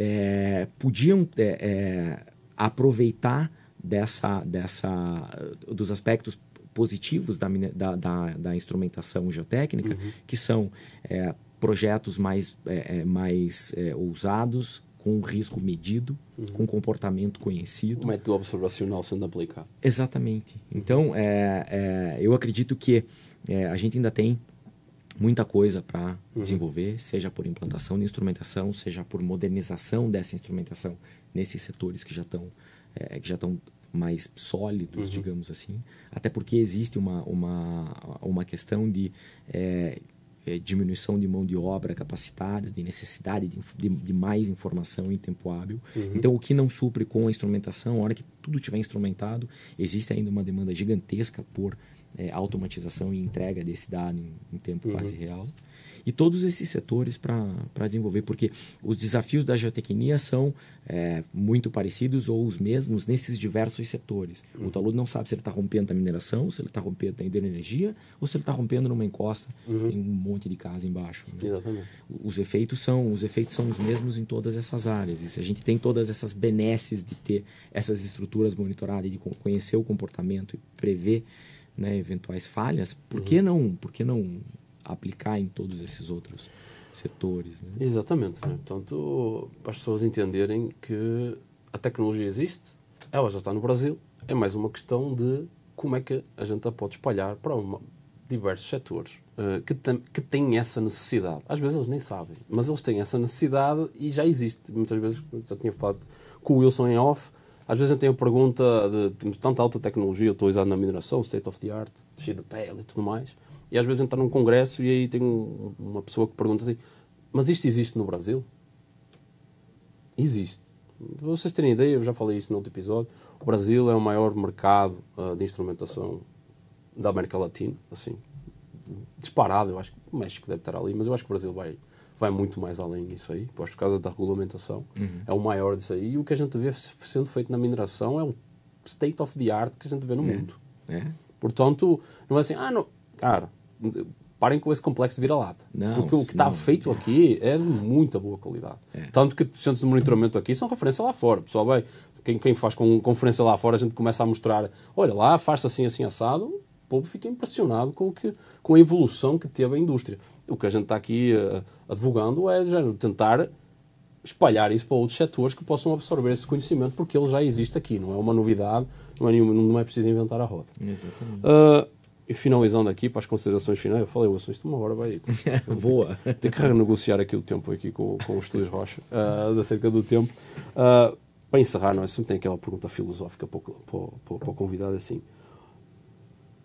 é, podiam é, é, aproveitar dessa, dessa, dos aspectos positivos da, da, da, da instrumentação geotécnica, uhum. que são é, projetos mais, é, mais ousados, com risco medido, uhum. com comportamento conhecido. O método observacional sendo aplicado. Exatamente. Então, é, é, eu acredito que é, a gente ainda tem muita coisa para uhum. desenvolver, seja por implantação de instrumentação, seja por modernização dessa instrumentação nesses setores que já estão é, eh, que já estão mais sólidos, uhum. digamos assim. Até porque existe uma uma uma questão de é, diminuição de mão de obra capacitada, de necessidade de, de, de mais informação em tempo hábil. Uhum. Então, o que não supre com a instrumentação, a hora que tudo tiver instrumentado, existe ainda uma demanda gigantesca por é, automatização e entrega desse dado em, em tempo uhum. quase real. E todos esses setores para desenvolver, porque os desafios da geotecnia são é, muito parecidos ou os mesmos nesses diversos setores. Uhum. O talude não sabe se ele está rompendo a mineração, se ele está rompendo a tá hidroenergia ou se ele está rompendo numa encosta uhum. tem um monte de casa embaixo. Né? Exatamente. Os efeitos, são, os efeitos são os mesmos em todas essas áreas. E se a gente tem todas essas benesses de ter essas estruturas monitoradas, de conhecer o comportamento e prever né, eventuais falhas, por uhum. que não, por que não aplicar em todos esses outros setores? Né? Exatamente. Né? Portanto, para as pessoas entenderem que a tecnologia existe, ela já está no Brasil, é mais uma questão de como é que a gente a pode espalhar para uma, diversos setores uh, que, que têm essa necessidade. Às vezes eles nem sabem, mas eles têm essa necessidade e já existe. Muitas vezes, já tinha falado com o Wilson em off, às vezes eu tenho a pergunta de temos tanta alta tecnologia utilizada na mineração, state of the art, cheio de pele e tudo mais, e às vezes entrar num congresso e aí tem uma pessoa que pergunta assim, mas isto existe no Brasil? Existe. Para vocês terem ideia, eu já falei isso no outro episódio, o Brasil é o maior mercado uh, de instrumentação da América Latina, assim, disparado, eu acho que o México deve estar ali, mas eu acho que o Brasil vai vai muito mais além disso aí, por causa da regulamentação, uhum. é o maior disso aí. E o que a gente vê sendo feito na mineração é o state of the art que a gente vê no é. mundo. É. Portanto, não é assim, ah, não, cara, parem com esse complexo vira-lata. Porque o que está feito é. aqui é de muita boa qualidade. É. Tanto que os centros de monitoramento aqui são referência lá fora. pessoal bem quem, quem faz com conferência lá fora, a gente começa a mostrar, olha lá, faz-se assim, assim, assado. O povo fica impressionado com, o que, com a evolução que teve a indústria. O que a gente está aqui eh, advogando é género, tentar espalhar isso para outros setores que possam absorver esse conhecimento, porque ele já existe aqui, não é uma novidade, não é, nenhuma, não é preciso inventar a roda. Exatamente. Uh, e finalizando aqui para as considerações finais, eu falei, o isto é uma hora vai voa. Tenho que renegociar aqui o tempo aqui com, com os Estúdios Rocha, uh, acerca do tempo. Uh, para encerrar, nós é? sempre tem aquela pergunta filosófica para o, para, para o convidado, é assim,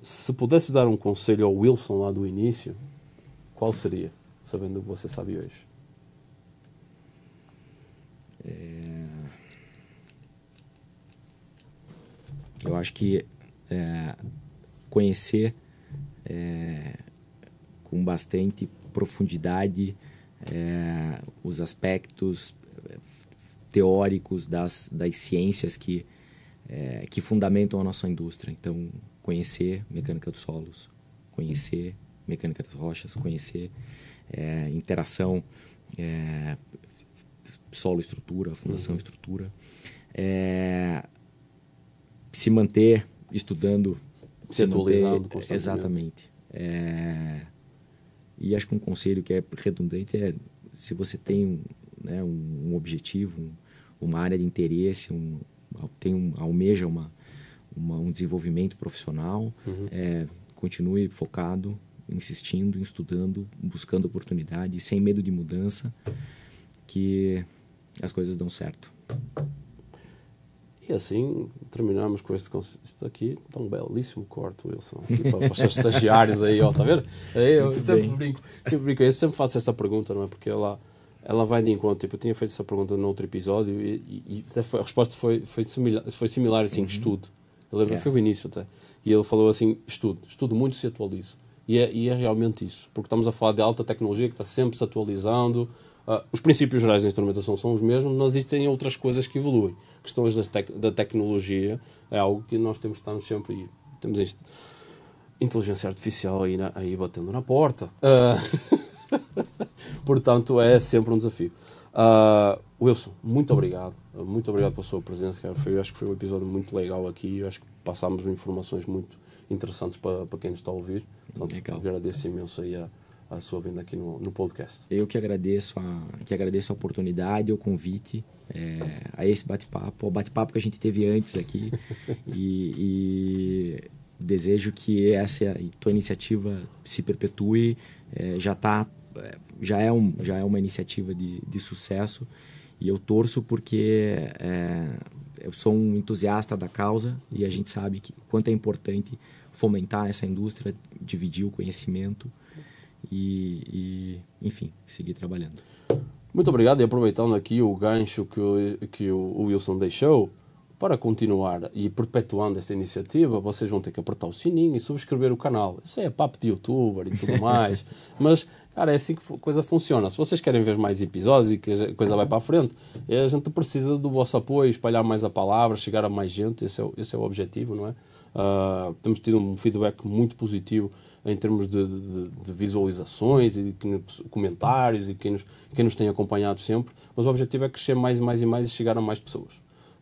se pudesse dar um conselho ao Wilson lá do início, qual seria, sabendo o que você sabe hoje? É... Eu acho que é, conhecer é, com bastante profundidade é, os aspectos é, teóricos das, das ciências que, é, que fundamentam a nossa indústria. Então, conhecer mecânica dos solos, conhecer mecânica das rochas, conhecer é, interação é, solo-estrutura, fundação-estrutura, uhum. É, se manter estudando. Se, se atualizando constantemente. Exatamente. É, e acho que um conselho que é redundante é se você tem né, um, um, objetivo, um, uma área de interesse, um, tem um, almeja uma, uma um desenvolvimento profissional, uhum. é, continue focado, insistindo, estudando, buscando oportunidade, sem medo de mudança, que as coisas dão certo. E assim terminamos com este Isto aqui está um belíssimo corte, Wilson. Para, os seus estagiários aí, ó, está a ver? Aí é, eu sempre brinco, sempre brinco. Eu sempre faço essa pergunta, não é? Porque ela, ela vai de encontro. Tipo, eu tinha feito essa pergunta no outro episódio e, e, e a resposta foi, foi, similar, foi similar assim: uhum. estudo. Eu lembro, yeah. É. foi o início até. E ele falou assim: estudo, estudo muito se atualizo. E é, e é, realmente isso, porque estamos a falar de alta tecnologia que está sempre se atualizando. Uh, os princípios gerais da instrumentação são os mesmos, mas existem outras coisas que evoluem. Questões tec da tecnologia é algo que nós temos que estar sempre. E temos isto. Inteligência artificial aí, na, aí batendo na porta. Uh, portanto, é sempre um desafio. Uh, Wilson, muito obrigado. Muito obrigado pela sua presença. Cara. Foi, acho que foi um episódio muito legal aqui. Acho que passámos informações muito interessantes para, para quem nos está a ouvir. Portanto, Legal. agradeço imenso aí a, a sua vinda aqui no, no, podcast. Eu que agradeço a, que agradeço a oportunidade, o convite, é, a esse bate-papo, o bate-papo que a gente teve antes aqui. e, e, desejo que essa tua iniciativa se perpetue. É, já, está é, já, é um, já é uma iniciativa de, de sucesso e eu torço porque é, eu sou um entusiasta da causa e a gente sabe que quanto é importante fomentar essa indústria, dividir o conhecimento e, e enfim, seguir trabalhando. Muito obrigado e aproveitando aqui o gancho que o, que o Wilson deixou, para continuar e perpetuando esta iniciativa, vocês vão ter que apertar o sininho e subscrever o canal. Isso é papo de youtuber e tudo mais. Mas Cara, é assim que a coisa funciona. Se vocês querem ver mais episódios e que a coisa vai para a frente, é, a gente precisa do vosso apoio, espalhar mais a palavra, chegar a mais gente, esse é, esse é o objetivo, não é? Uh, temos tido um feedback muito positivo em termos de, de, de visualizações e de comentários e quem nos, quem nos tem acompanhado sempre, mas o objetivo é crescer mais e mais e mais e chegar a mais pessoas.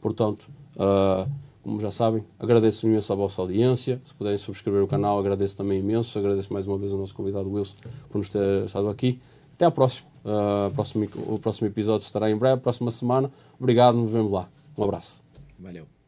Portanto, uh, como já sabem, agradeço imenso a vossa audiência. Se puderem subscrever o canal, agradeço também imenso. Agradeço mais uma vez ao nosso convidado Wilson por nos ter estado aqui. Até à próxima. Uh, próximo, o próximo episódio estará em breve, próxima semana. Obrigado, nos vemos lá. Um abraço. Valeu.